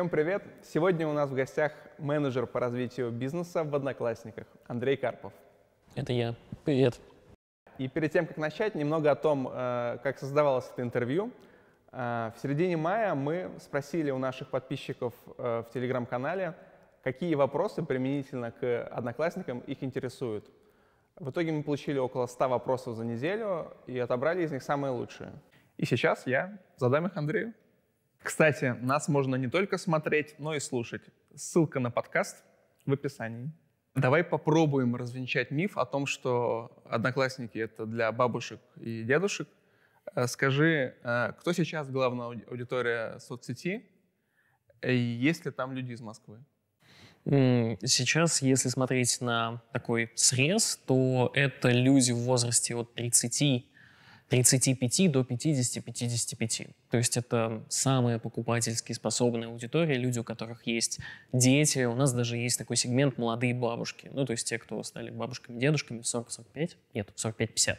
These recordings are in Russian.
Всем привет! Сегодня у нас в гостях менеджер по развитию бизнеса в Одноклассниках Андрей Карпов. Это я. Привет. И перед тем, как начать, немного о том, э, как создавалось это интервью. Э, в середине мая мы спросили у наших подписчиков э, в телеграм-канале, какие вопросы применительно к одноклассникам их интересуют. В итоге мы получили около 100 вопросов за неделю и отобрали из них самые лучшие. И сейчас я задам их Андрею. Кстати, нас можно не только смотреть, но и слушать. Ссылка на подкаст в описании. Давай попробуем развенчать миф о том, что одноклассники — это для бабушек и дедушек. Э, скажи, э, кто сейчас главная аудитория соцсети? Э, есть ли там люди из Москвы? Сейчас, если смотреть на такой срез, то это люди в возрасте от 30 35 до 50-55. То есть это самые покупательски способные аудитории, люди, у которых есть дети. У нас даже есть такой сегмент молодые бабушки. Ну, то есть те, кто стали бабушками, дедушками в 40-45, нет, 45-50.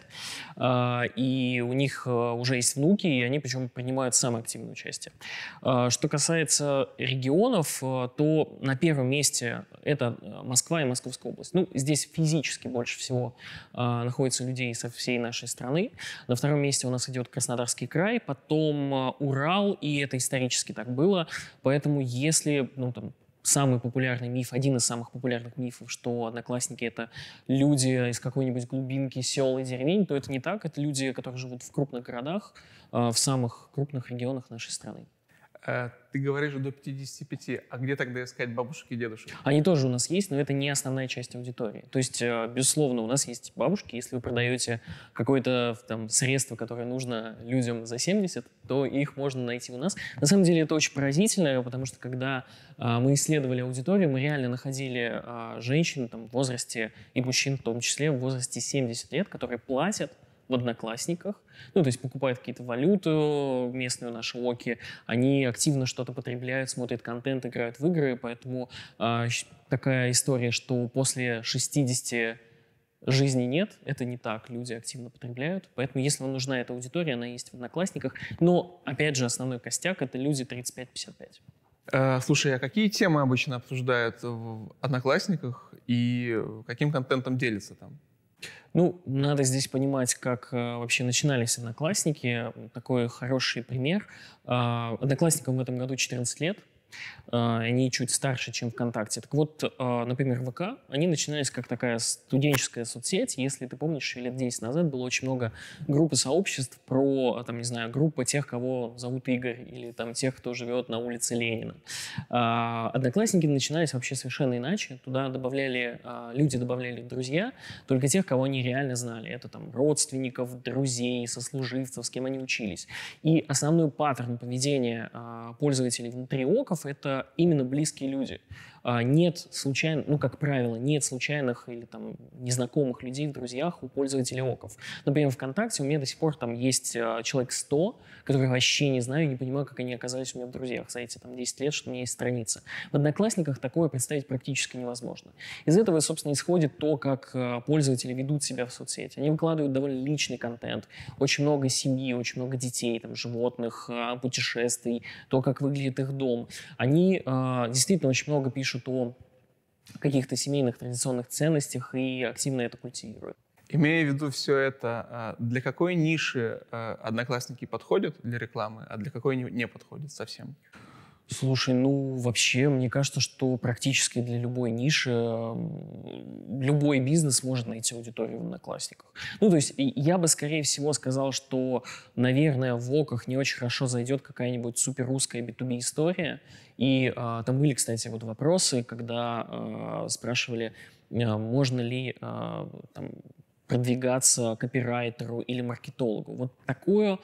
А, и у них э, уже есть внуки, и они причем принимают самое активное участие. А, что касается регионов, э, то на первом месте это э, Москва и Московская область. Ну, здесь физически больше всего а, находятся людей со всей нашей страны. На втором месте у нас идет Краснодарский край, потом а, Урал, и это исторически так было. Поэтому если, ну, там, самый популярный миф, один из самых популярных мифов, что одноклассники — это люди из какой-нибудь глубинки сел и деревень, то это не так. Это люди, которые живут в крупных городах, а, в самых крупных регионах нашей страны. Э, ты говоришь до 55, а где тогда искать бабушек и дедушек? Они тоже у нас есть, но это не основная часть аудитории. То есть, э, безусловно, у нас есть бабушки. Если вы продаете какое-то там средство, которое нужно людям за 70, то их можно найти у нас. На самом деле это очень поразительно, потому что когда э, мы исследовали аудиторию, мы реально находили женщин там, в возрасте и мужчин в том числе в возрасте 70 лет, которые платят в Одноклассниках, ну, то есть покупают какие-то валюту местную, наши локи, они активно что-то потребляют, смотрят контент, играют в игры, поэтому э, такая история, что после 60 жизни нет, это не так, люди активно потребляют. Поэтому, если вам нужна эта аудитория, она есть в Одноклассниках. Но, опять же, основной костяк — это люди 35-55. Э, а, слушай, а какие темы обычно обсуждают в Одноклассниках и каким контентом делятся там? Ну, надо здесь понимать, как э, вообще начинались одноклассники. Такой хороший пример. Э, одноклассникам в этом году 14 лет. А, они чуть старше, чем ВКонтакте. Так вот, а, например, ВК, они начинались как такая студенческая соцсеть. Если ты помнишь, лет 10 назад было очень много групп и сообществ про, а, там, не знаю, группа тех, кого зовут Игорь, или там тех, кто живет на улице Ленина. Одноклассники начинались вообще совершенно иначе. Туда добавляли, люди добавляли друзья, только тех, кого они реально знали. Это там родственников, друзей, сослуживцев, с кем они учились. И основной паттерн поведения пользователей внутри оков это именно близкие люди. А, нет случайно, ну, как правило, нет случайных или там незнакомых людей в друзьях у пользователей оков. Например, ВКонтакте у меня до сих пор там есть а, человек 100, который вообще не знаю, не понимаю, как они оказались у меня в друзьях за эти там 10 лет, что у меня есть страница. В Одноклассниках такое представить практически невозможно. Из этого, собственно, исходит то, как а, пользователи ведут себя в соцсети. Они выкладывают довольно личный контент, очень много семьи, очень много детей, там, животных, путешествий, то, как выглядит их дом. Они действительно очень много пишут пишут о каких-то семейных традиционных ценностях и активно это культивируют. Имея в виду все это, а, для какой ниши а, одноклассники подходят для рекламы, а для какой не подходят совсем? Слушай, ну вообще, мне кажется, что практически для любой ниши любой бизнес может найти аудиторию в одноклассниках. Ну, то есть я бы, скорее всего, сказал, что, наверное, в ВОКах не очень хорошо зайдет какая-нибудь супер русская B2B история, и э, там были, кстати, вот вопросы, когда э, спрашивали, э, можно ли э, там, продвигаться копирайтеру или маркетологу. Вот такое,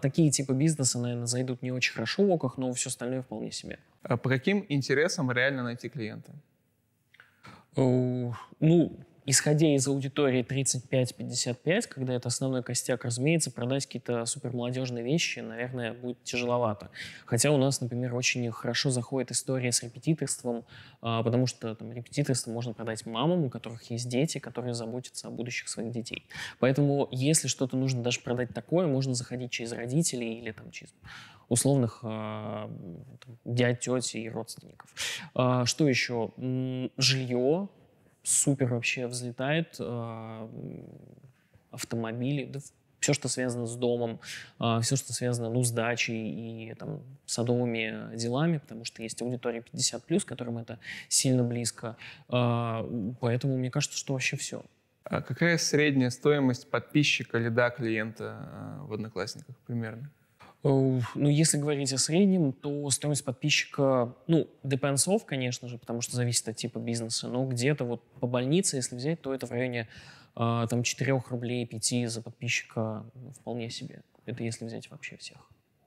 такие типы бизнеса, наверное, зайдут не очень хорошо в оках, но все остальное вполне себе. А по каким интересам реально найти клиента? Э, ну, исходя из аудитории 35-55, когда это основной костяк, разумеется, продать какие-то супермолодежные вещи, наверное, будет тяжеловато. Хотя у нас, например, очень хорошо заходит история с репетиторством, а, потому что там, репетиторство можно продать мамам, у которых есть дети, которые заботятся о будущих своих детей. Поэтому, если что-то нужно даже продать такое, можно заходить через родителей или там, через условных а, там, дядь, тети и родственников. А, что еще? Жилье, супер вообще взлетает. Э, автомобили, да все, что связано с домом, э, все, что связано ну, с дачей и там, садовыми делами, потому что есть аудитория 50+, которым это сильно близко. Э, поэтому мне кажется, что вообще все. А какая средняя стоимость подписчика или да клиента в Одноклассниках примерно? Э, ну, если говорить о среднем, то стоимость подписчика, ну, depends off, конечно же, потому что зависит от типа бизнеса, но где-то вот по больнице, если взять, то это в районе э, там 4 рублей 5 за подписчика вполне себе. Это если взять вообще всех.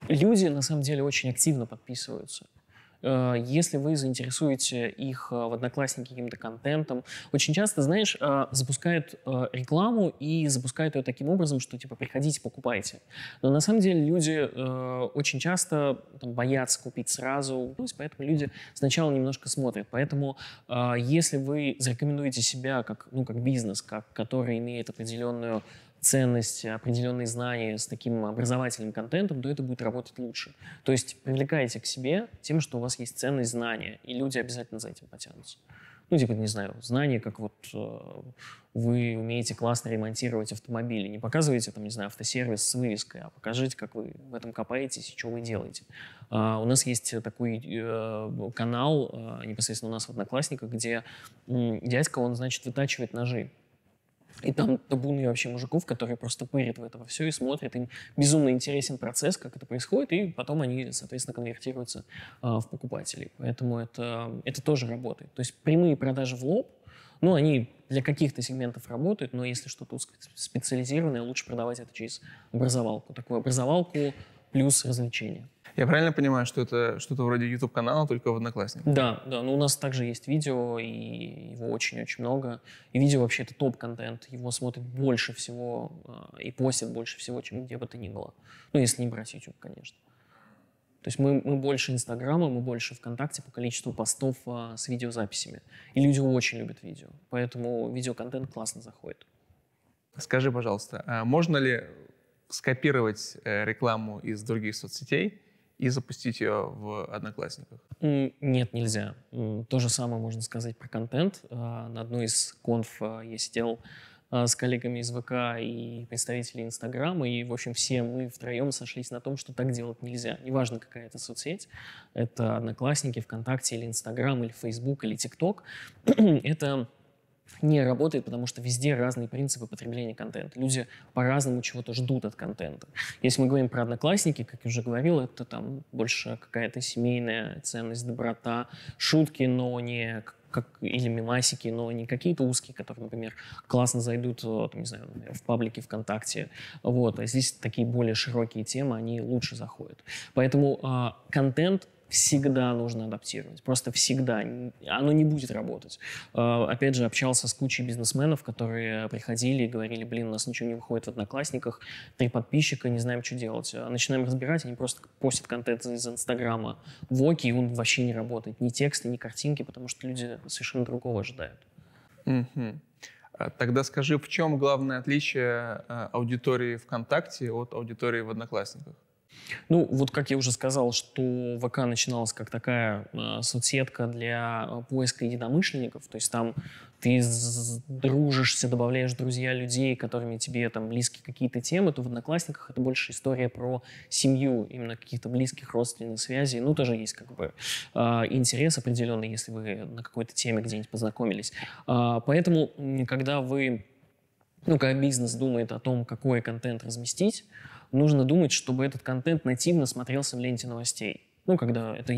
Люди, на самом деле, очень активно подписываются. Э, если вы заинтересуете их э, в Одноклассники каким-то контентом. Очень часто, знаешь, э, запускают рекламу и запускают ее таким образом, что типа приходите, покупайте. Но на самом деле люди очень часто там, боятся купить сразу, поэтому люди сначала немножко смотрят. Поэтому если вы зарекомендуете себя как, ну, как бизнес, как, который имеет определенную ценность, определенные знания с таким образовательным контентом, то это будет работать лучше. То есть привлекайте к себе тем, что у вас есть ценность знания, и люди обязательно за этим потянутся. Ну, типа, не знаю, знания, как вот э, вы умеете классно ремонтировать автомобили. Не показывайте там, не знаю, автосервис с вывеской, а покажите, как вы в этом копаетесь и что вы делаете. А, у нас есть такой э, канал э, непосредственно у нас в Одноклассниках, где э, дядька, он, значит, вытачивает ножи. И там табуны вообще мужиков, которые просто пырят в это все и смотрят. Им безумно интересен процесс, как это происходит, и потом они, соответственно, конвертируются э, в покупателей. Поэтому это, это тоже работает. То есть прямые продажи в лоб, ну, они для каких-то сегментов работают, но если что-то специализированное, лучше продавать это через образовалку. Такую образовалку плюс развлечения. Я правильно понимаю, что это что-то вроде YouTube-канала, только в Одноклассниках? Да, да, но ну у нас также есть видео, и его очень-очень много. И видео вообще это топ-контент, его смотрит больше всего а, и постит больше всего, чем где бы то ни было. Ну, если не брать YouTube, конечно. То есть мы, мы больше Инстаграма, мы больше ВКонтакте по количеству постов а, с видеозаписями. И люди очень любят видео. Поэтому видеоконтент классно заходит. Скажи, пожалуйста, а можно ли скопировать э, рекламу из других соцсетей и запустить ее в Одноклассниках? Нет, нельзя. То же самое можно сказать про контент. А, на одной из конф а, я сидел а, с коллегами из ВК и представителей Инстаграма, и, в общем, все мы втроем сошлись на том, что так делать нельзя. Неважно, какая это соцсеть, это Одноклассники, ВКонтакте или Инстаграм, или Фейсбук, или ТикТок, это не работает, потому что везде разные принципы потребления контента. Люди по-разному чего-то ждут от контента. Если мы говорим про одноклассники, как я уже говорил, это там больше какая-то семейная ценность, доброта, шутки, но не как, или мемасики, но не какие-то узкие, которые, например, классно зайдут, э, там, не знаю, в паблике ВКонтакте. Вот. А здесь такие более широкие темы, они лучше заходят. Поэтому э, контент всегда нужно адаптировать. Просто всегда. Оно не будет работать. А, опять же, общался с кучей бизнесменов, которые приходили и говорили, блин, у нас ничего не выходит в Одноклассниках, три подписчика, не знаем, что делать. А начинаем разбирать, они просто постят контент из Инстаграма в Оки, и он вообще не работает. Ни тексты, ни картинки, потому что люди совершенно другого ожидают. Mm-hmm. Тогда скажи, в чем главное отличие э, аудитории ВКонтакте от аудитории в Одноклассниках? Ну, вот как я уже сказал, что ВК начиналась как такая э, соцсетка для э, поиска единомышленников, то есть там ты дружишься, добавляешь друзья людей, которыми тебе там близки какие-то темы, то в Одноклассниках это больше история про семью, именно каких-то близких родственных связей. Ну, тоже есть как бы э, интерес определенный, если вы на какой-то теме где-нибудь познакомились. Э, поэтому, когда вы, ну, когда бизнес думает о том, какой контент разместить, нужно думать, чтобы этот контент нативно смотрелся в ленте новостей. Ну, когда это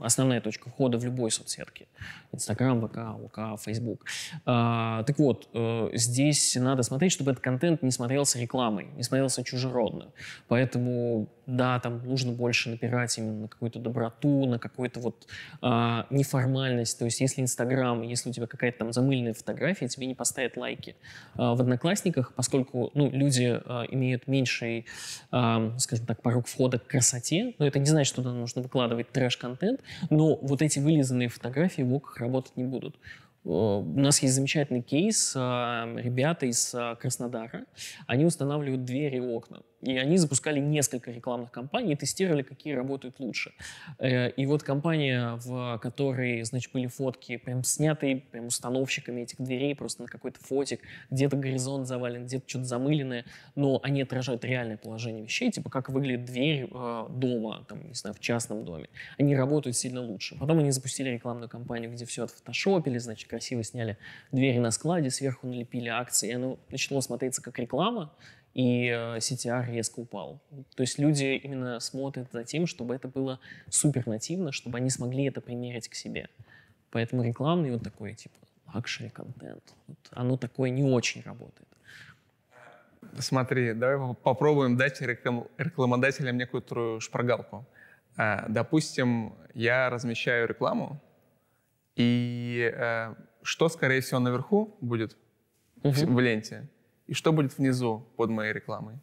основная точка входа в любой соцсетке. Инстаграм, ВК, УК, Фейсбук. А, так вот, э, здесь надо смотреть, чтобы этот контент не смотрелся рекламой, не смотрелся чужеродно. Поэтому да, там нужно больше напирать именно на какую-то доброту, на какую-то вот э, неформальность. То есть если Инстаграм, если у тебя какая-то там замыленная фотография, тебе не поставят лайки. Э, в Одноклассниках, поскольку ну, люди э, имеют меньший, э, скажем так, порог входа к красоте, но это не значит, что туда нужно выкладывать трэш-контент, но вот эти вылизанные фотографии в оках работать не будут. У нас есть замечательный кейс. Ребята из Краснодара, они устанавливают двери и окна. И они запускали несколько рекламных кампаний, и тестировали, какие работают лучше. Э, и вот компания, в которой, значит, были фотки прям снятые прям установщиками этих дверей, просто на какой-то фотик, где-то горизонт завален, где-то что-то замыленное, но они отражают реальное положение вещей, типа как выглядит дверь э, дома, там, не знаю, в частном доме. Они работают сильно лучше. Потом они запустили рекламную кампанию, где все отфотошопили, значит, красиво сняли двери на складе, сверху налепили акции, и оно начало смотреться как реклама, и CTR э, резко упал. То есть люди именно смотрят за тем, чтобы это было супер нативно, чтобы они смогли это примерить к себе. Поэтому рекламный вот такой, типа, лакшери-контент, вот, оно такое не очень работает. Смотри, давай попробуем дать реклам- рекламодателям некоторую шпаргалку. А, допустим, я размещаю рекламу, и а, что, скорее всего, наверху будет угу. в ленте? И что будет внизу под моей рекламой?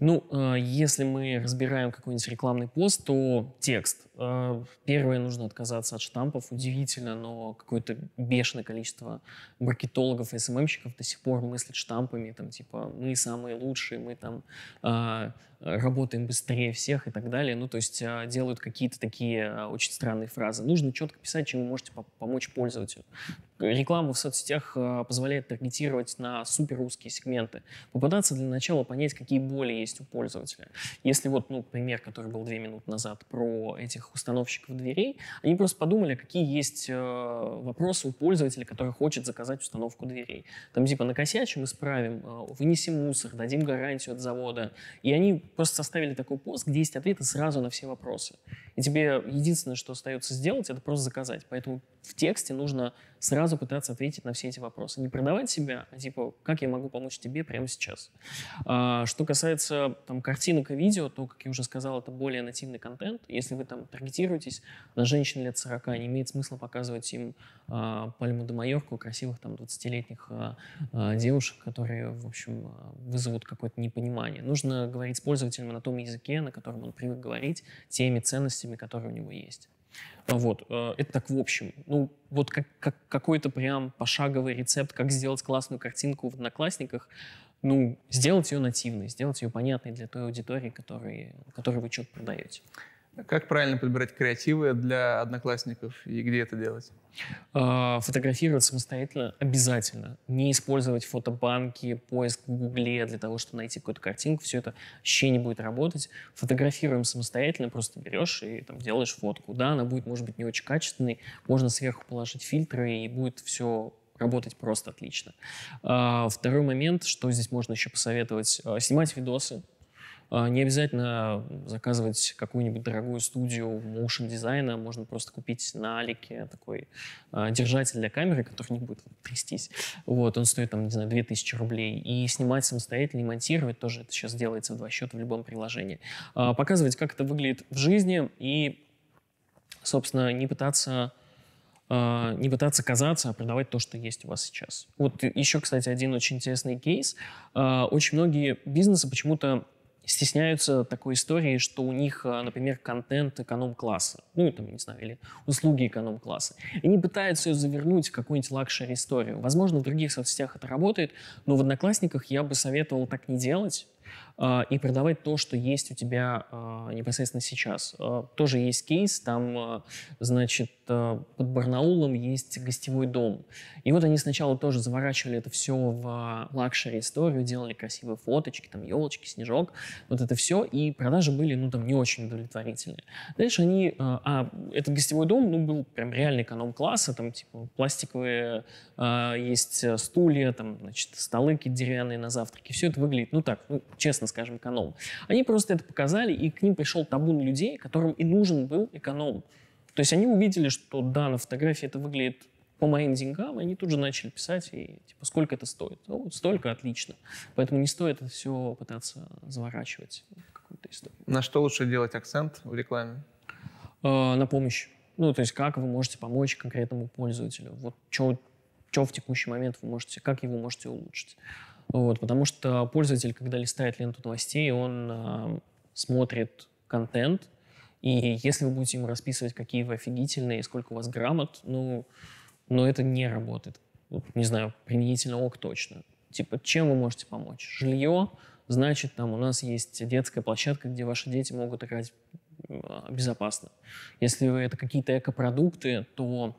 Ну, э, если мы разбираем какой-нибудь рекламный пост, то текст. Э, первое, нужно отказаться от штампов. Удивительно, но какое-то бешеное количество маркетологов и СММщиков эм до сих пор мыслят штампами, там, типа, мы самые лучшие, мы там э, работаем быстрее всех и так далее. Ну, то есть делают какие-то такие очень странные фразы. Нужно четко писать, чем вы можете помочь пользователю. Реклама в соцсетях а, позволяет таргетировать на супер суперрусские сегменты. Попытаться для начала понять, какие боли есть у пользователя. Если вот, ну, пример, который был две минуты назад про этих установщиков дверей, они просто подумали, какие есть э, вопросы у пользователя, который хочет заказать установку дверей. Там типа накосячим, исправим, э, вынесем мусор, дадим гарантию от завода. И они просто составили такой пост, где есть ответы сразу на все вопросы. И тебе единственное, что остается сделать, это просто заказать. Поэтому в тексте нужно сразу пытаться ответить на все эти вопросы. Не продавать себя, а типа, как я могу помочь тебе прямо сейчас. А, что касается там, картинок и видео, то, как я уже сказал, это более нативный контент. Если вы там таргетируетесь на женщин лет 40, не имеет смысла показывать им а, Пальму де Майорку, красивых там 20-летних а, а, девушек, которые, в общем, вызовут какое-то непонимание. Нужно говорить с пользователем на том языке, на котором он привык говорить, теми ценностями, которые у него есть. Вот, э, это так в общем. Ну, вот как, как, какой-то прям пошаговый рецепт, как сделать классную картинку в Одноклассниках, ну, сделать ее нативной, сделать ее понятной для той аудитории, которой, которой вы что-то продаете. Как правильно подбирать креативы для одноклассников и где это делать? А, фотографировать самостоятельно обязательно. Не использовать фотобанки, поиск в Гугле для того, чтобы найти какую-то картинку. Все это вообще не будет работать. Фотографируем самостоятельно, просто берешь и там, делаешь фотку. Да, она будет, может быть, не очень качественной. Можно сверху положить фильтры, и будет все работать просто отлично. А, второй момент, что здесь можно еще посоветовать, а, снимать видосы а, не обязательно заказывать какую-нибудь дорогую студию моушен дизайна, можно просто купить на Алике такой а, держатель для камеры, который не будет трястись. Вот, он стоит там, не знаю, 2000 рублей. И снимать самостоятельно и монтировать тоже это сейчас делается в два счета в любом приложении. А, показывать, как это выглядит в жизни и, собственно, не пытаться не пытаться казаться, а продавать то, что есть у вас сейчас. Вот еще, кстати, один очень интересный кейс. Очень многие бизнесы почему-то стесняются такой истории, что у них, э, например, контент эконом-класса, ну, там, не знаю, или услуги эконом-класса. И они пытаются ее завернуть в какую-нибудь лакшери-историю. Возможно, в других соцсетях это работает, но в Одноклассниках я бы советовал так не делать, а, и продавать то, что есть у тебя а, непосредственно сейчас. А, тоже есть кейс, там, значит, под Барнаулом есть гостевой дом. И вот они сначала тоже заворачивали это все в лакшери историю, делали красивые фоточки, там, елочки, снежок, вот это все, и продажи были, ну, там, не очень удовлетворительные. Дальше они, а этот гостевой дом, ну, был прям реальный эконом-класса, там, типа, пластиковые есть э, стулья, там, значит, столы деревянные на завтраке, все это выглядит, ну, так, ну, честно скажем, эконом. Они просто это показали, и к ним пришел табун людей, которым и нужен был эконом. То есть они увидели, что да, на фотографии это выглядит по моим деньгам, и они тут же начали писать, и типа, сколько это стоит? Ну, вот столько, отлично. Поэтому не стоит это все пытаться заворачивать в какую-то историю. На что лучше делать акцент в рекламе? Э, на помощь. Ну, то есть как вы можете помочь конкретному пользователю? Вот что в текущий момент вы можете, как его можете улучшить? Вот, потому что пользователь, когда листает ленту новостей, он э, смотрит контент, и если вы будете ему расписывать, какие вы офигительные, сколько у вас грамот, ну, но ну, это не работает. не знаю, применительно ок точно. Типа, чем вы можете помочь? Жилье, значит, там у нас есть детская площадка, где ваши дети могут играть безопасно. Если это какие-то экопродукты, то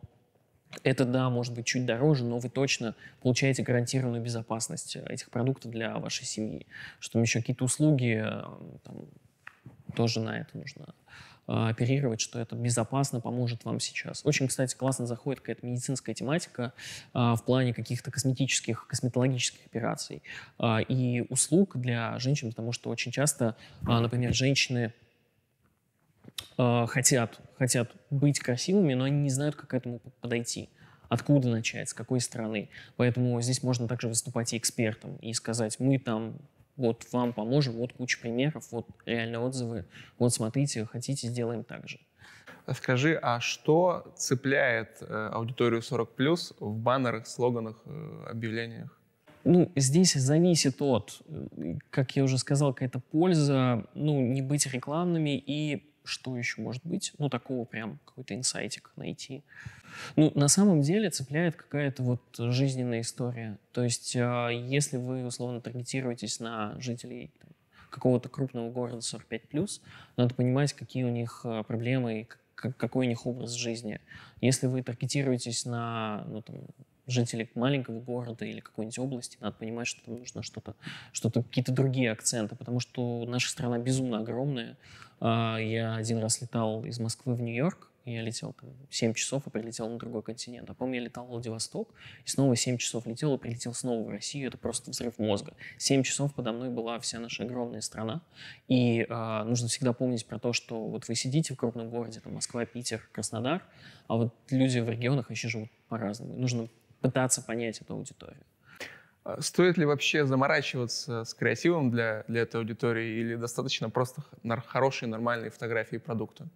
это, да, может быть чуть дороже, но вы точно получаете гарантированную безопасность э, этих продуктов для вашей семьи. Что там еще какие-то услуги, э, там, тоже на это нужно а, оперировать, что это безопасно поможет вам сейчас. Очень, кстати, классно заходит какая-то медицинская тематика а, в плане каких-то косметических, косметологических операций а, и услуг для женщин, потому что очень часто, а, например, женщины Э, хотят, хотят быть красивыми, но они не знают, как к этому подойти. Откуда начать, с какой стороны. Поэтому здесь можно также выступать и экспертом и сказать, мы там вот вам поможем, вот куча примеров, вот реальные отзывы, вот смотрите, хотите, сделаем так же. Скажи, а что цепляет э, аудиторию 40+, в баннерах, слоганах, э, объявлениях? Ну, здесь зависит от, э, как я уже сказал, какая-то польза, ну, не быть рекламными и что еще может быть, ну, такого прям какой-то инсайтик найти. Ну, на самом деле цепляет какая-то вот жизненная история. То есть, а, если вы, условно, таргетируетесь на жителей какого-то крупного города 45+, надо понимать, какие у них а, проблемы и какой у них образ жизни. Если вы таргетируетесь на ну, там, жители маленького города или какой-нибудь области, надо понимать, что там нужно что-то, что-то какие-то другие акценты, потому что наша страна безумно огромная. А, я один раз летал из Москвы в Нью-Йорк, я летел там 7 часов и прилетел на другой континент. А помню, я летал в Владивосток, и снова 7 часов летел и прилетел снова в Россию. Это просто взрыв мозга. 7 часов подо мной была вся наша огромная страна. И э, нужно всегда помнить про то, что вот вы сидите в крупном городе, там Москва, Питер, Краснодар, а вот люди в регионах вообще живут по-разному. Нужно пытаться понять эту аудиторию. А стоит ли вообще заморачиваться с креативом для, для этой аудитории или достаточно просто хорошие, нормальные фотографии продукта?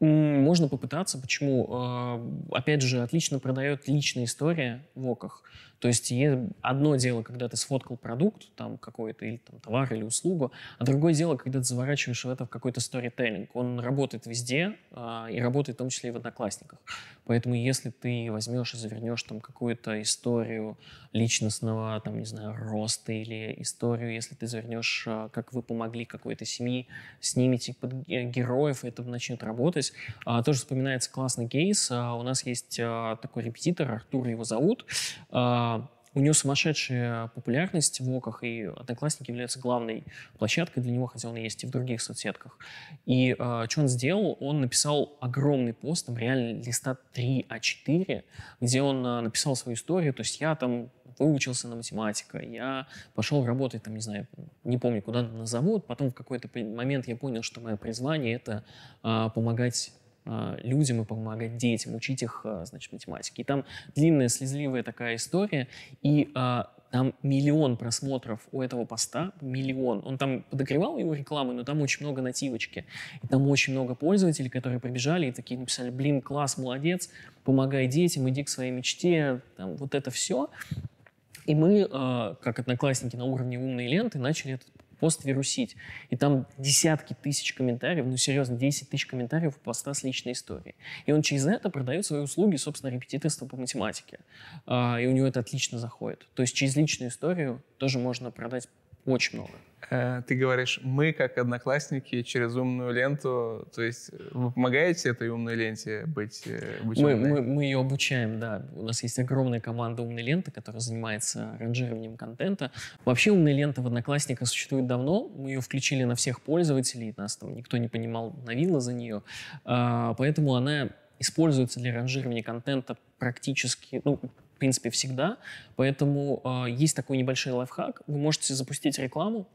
Можно попытаться. Почему? А, опять же, отлично продает личная история в оках. То есть одно дело, когда ты сфоткал продукт там какой-то, или там товар, или услугу, а другое дело, когда ты заворачиваешь в это в какой-то сторителлинг. Он работает везде, а, и работает в том числе и в одноклассниках. Поэтому если ты возьмешь и завернешь там какую-то историю личностного, там, не знаю, роста или историю, если ты завернешь, а, как вы помогли какой-то семье, снимите под героев, и это начнет работать. А, тоже вспоминается классный кейс. У нас есть такой репетитор, Артур его зовут. А, у него сумасшедшая популярность в ОКах, и Одноклассники является главной площадкой для него, хотя он и есть и в других соцсетках. И э, что он сделал? Он написал огромный пост, там реально листа 3 А4, где он э, написал свою историю, то есть я там выучился на математика, я пошел работать там, не знаю, не помню, куда на завод, потом в какой-то момент я понял, что мое призвание — это э, помогать а, людям и помогать детям, учить их, а, значит, математике. И там длинная, слезливая такая история, и а, там миллион просмотров у этого поста, миллион. Он там подогревал его рекламой, но там очень много нативочки. И там очень много пользователей, которые прибежали и такие написали, блин, класс, молодец, помогай детям, иди к своей мечте, там, вот это все. И мы, как одноклассники на уровне умной ленты, начали этот пост вирусить. И там десятки тысяч комментариев, ну серьезно, 10 тысяч комментариев поста с личной историей. И он через это продает свои услуги, собственно, репетиторство по математике. А, и у него это отлично заходит. То есть через личную историю тоже можно продать очень много. Э, ты говоришь, мы как одноклассники через умную ленту, то есть э, вы помогаете этой умной ленте быть, э, быть мы, Мы, мы ее обучаем, да. У нас есть огромная команда умной ленты, которая занимается ранжированием контента. Вообще умная лента в одноклассниках существует давно. Мы ее включили на всех пользователей, нас там никто не понимал, навило за нее. А, поэтому она используется для ранжирования контента практически, ну, в принципе, всегда. Поэтому э, есть такой небольшой лайфхак. Вы можете запустить рекламу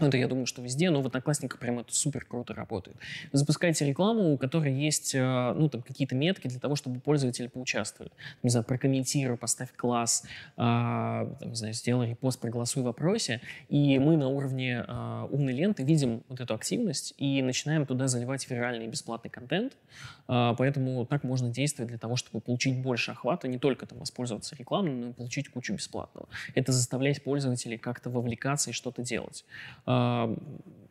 ну, это, я думаю, что везде, но в Одноклассниках прям это супер круто работает. Запускайте рекламу, у которой есть, э, ну, там, какие-то метки для того, чтобы пользователи поучаствовали. Там, не знаю, прокомментируй, поставь класс, э, там, не знаю, сделай репост, проголосуй в вопросе. И мы на уровне э, умной ленты видим вот эту активность и начинаем туда заливать виральный бесплатный контент. Э, поэтому так можно действовать для того, чтобы получить больше охвата, не только там воспользоваться рекламой, но и получить кучу бесплатного. Это заставлять пользователей как-то вовлекаться и что-то делать.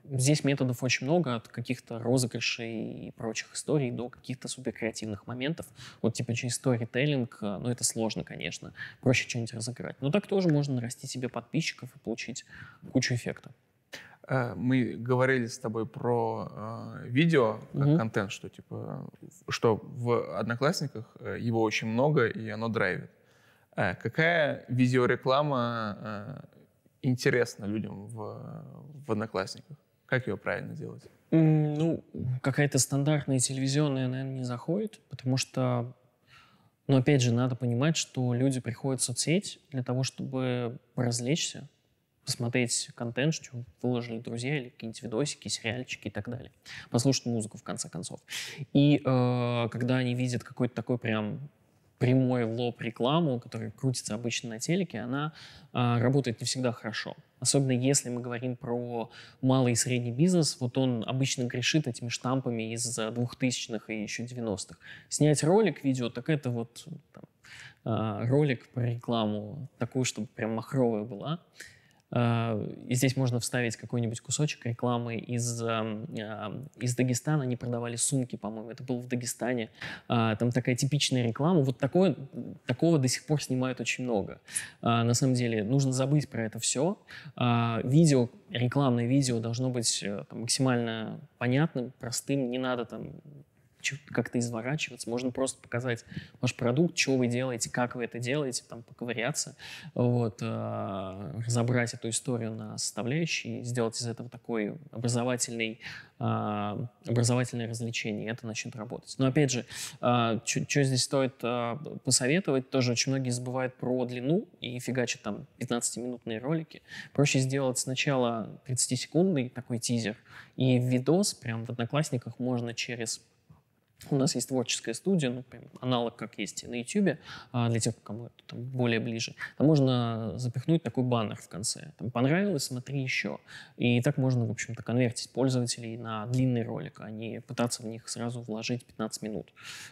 Здесь методов очень много, от каких-то розыгрышей и прочих историй до каких-то суперкреативных моментов. Вот типа через сторителлинг, а, ну это сложно, конечно, проще что-нибудь разыграть. Но так тоже можно нарасти себе подписчиков и получить кучу эффекта. Э, мы говорили с тобой про э, видео угу. контент, что типа, что в Одноклассниках э, его очень много и оно драйвит. Какая видеореклама интересно людям в, в Одноклассниках? Как ее правильно делать? Ну, какая-то стандартная телевизионная, наверное, не заходит, потому что, но ну, опять же, надо понимать, что люди приходят в соцсеть для того, чтобы развлечься, посмотреть контент, что выложили друзья, или какие-нибудь видосики, сериальчики и так далее. Послушать музыку, в конце концов. И э, когда они видят какой-то такой прям прямой в лоб рекламу, которая крутится обычно на телеке, она э, работает не всегда хорошо. Особенно если мы говорим про малый и средний бизнес, вот он обычно грешит этими штампами из 2000-х э, и еще 90-х. Снять ролик, видео, так это вот там, э, ролик про рекламу, такую, чтобы прям махровая была. Э, и здесь можно вставить какой-нибудь кусочек рекламы из, эм, эм, из Дагестана. Они продавали сумки, по-моему, это было в Дагестане. Э, там такая типичная реклама. Вот такое, такого до сих пор снимают очень много. Э, на самом деле нужно забыть про это все. Видео, рекламное видео должно быть максимально понятным, простым. Не надо там как-то изворачиваться, можно просто показать ваш продукт, что вы делаете, как вы это делаете, там поковыряться, вот, э, разобрать эту историю на составляющие и сделать из этого такой образовательный э, образовательное развлечение, и это начнет работать. Но опять же, э, что здесь стоит посоветовать, тоже очень многие забывают про длину и фигачат там 15-минутные ролики. Проще сделать сначала 30-секундный такой тизер, и видос прям в Одноклассниках можно через у нас есть творческая студия, ну, аналог, как есть на YouTube, а, для тех, кому это там, более ближе. Там можно запихнуть такой баннер в конце. Там понравилось, смотри еще. И так можно, в общем-то, конвертить пользователей на длинный ролик, а не пытаться в них сразу вложить 15 минут.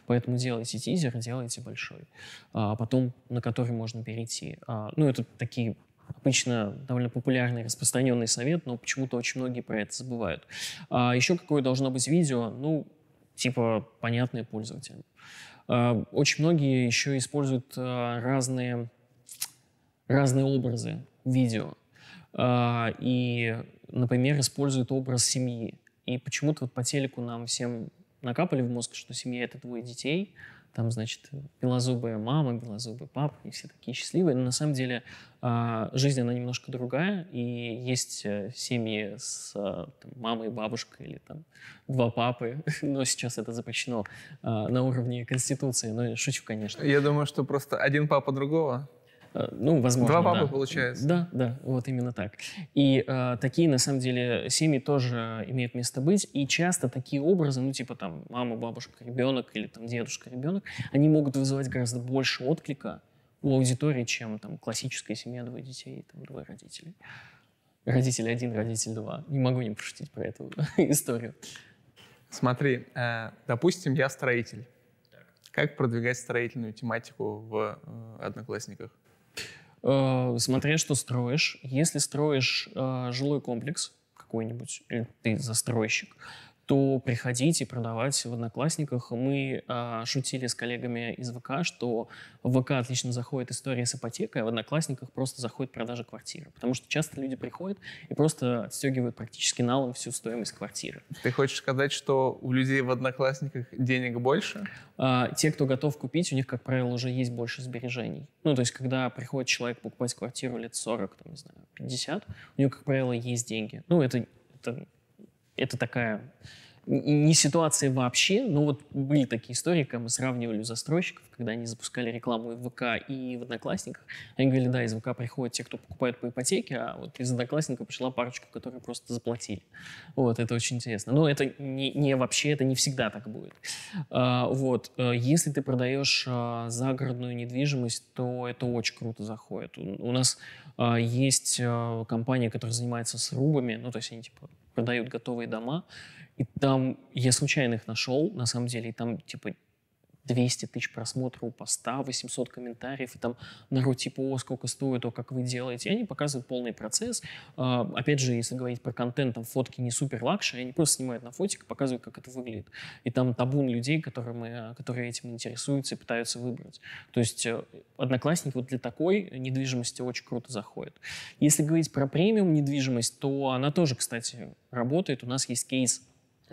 Поэтому делайте тизер, делайте большой. А потом, на который можно перейти. А, ну, это такие обычно довольно популярный, распространенный совет, но почему-то очень многие про это забывают. А еще какое должно быть видео? Ну, типа понятные пользователям. А, очень многие еще используют а, разные, разные образы видео. А, и, например, используют образ семьи. И почему-то вот по телеку нам всем накапали в мозг, что семья — это двое детей — там, значит, белозубая мама, белозубый папа, и все такие счастливые. Но на самом деле а, жизнь, она немножко другая, и есть э, семьи с э, там, мамой, бабушкой или там два папы, но сейчас это запрещено а, на уровне Конституции, но шучу, конечно. Я думаю, что просто один папа другого. Э, ну, возможно, Два папы, да. получается. Да, да, вот именно так. И э, такие, на самом деле, семьи тоже имеют место быть, и часто такие образы, ну, типа там мама, бабушка, ребенок или там дедушка, ребенок, они могут вызывать гораздо больше отклика у аудитории, чем там классическая семья, двое детей, там, двое родителей. Родитель один, родитель два. Не могу не пошутить про эту историю. Смотри, э, допустим, я строитель. Как продвигать строительную тематику в э, одноклассниках? Э, смотря что строишь, если строишь э, жилой комплекс какой-нибудь, или ты застройщик, то приходите продавать в Одноклассниках. Мы э, шутили с коллегами из ВК, что в ВК отлично заходит история с ипотекой, а в Одноклассниках просто заходит продажа квартиры. Потому что часто люди приходят и просто отстегивают практически налом всю стоимость квартиры. Ты хочешь сказать, что у людей в Одноклассниках денег больше? Э, те, кто готов купить, у них, как правило, уже есть больше сбережений. Ну, то есть, когда приходит человек покупать квартиру лет 40, там, не знаю, 50, у него, как правило, есть деньги. Ну, это, это это такая не ситуация вообще, но вот были такие истории, когда мы сравнивали застройщиков, когда они запускали рекламу и в ВК, и в Одноклассниках. Они говорили, да, из ВК приходят те, кто покупает по ипотеке, а вот из Одноклассника пришла парочка, которые просто заплатили. Вот, это очень интересно. Но это не, не вообще, это не всегда так будет. А, вот, э, если ты продаешь а, загородную недвижимость, то это очень круто заходит. У, у нас а, есть э, компания, которая занимается срубами, ну, то есть они типа продают готовые дома, и там я случайно их нашел, на самом деле, и там типа 200 тысяч просмотров у поста, 800 комментариев, и там народ типа, о, сколько стоит, о, как вы делаете. И они показывают полный процесс. А, опять же, если говорить про контент, там фотки не супер лакшери, они просто снимают на фотик и показывают, как это выглядит. И там табун людей, которые, мы, э, которые этим интересуются и пытаются выбрать. То есть э, одноклассник вот для такой недвижимости очень круто заходит. Если говорить про премиум недвижимость, то она тоже, кстати, работает. У нас есть кейс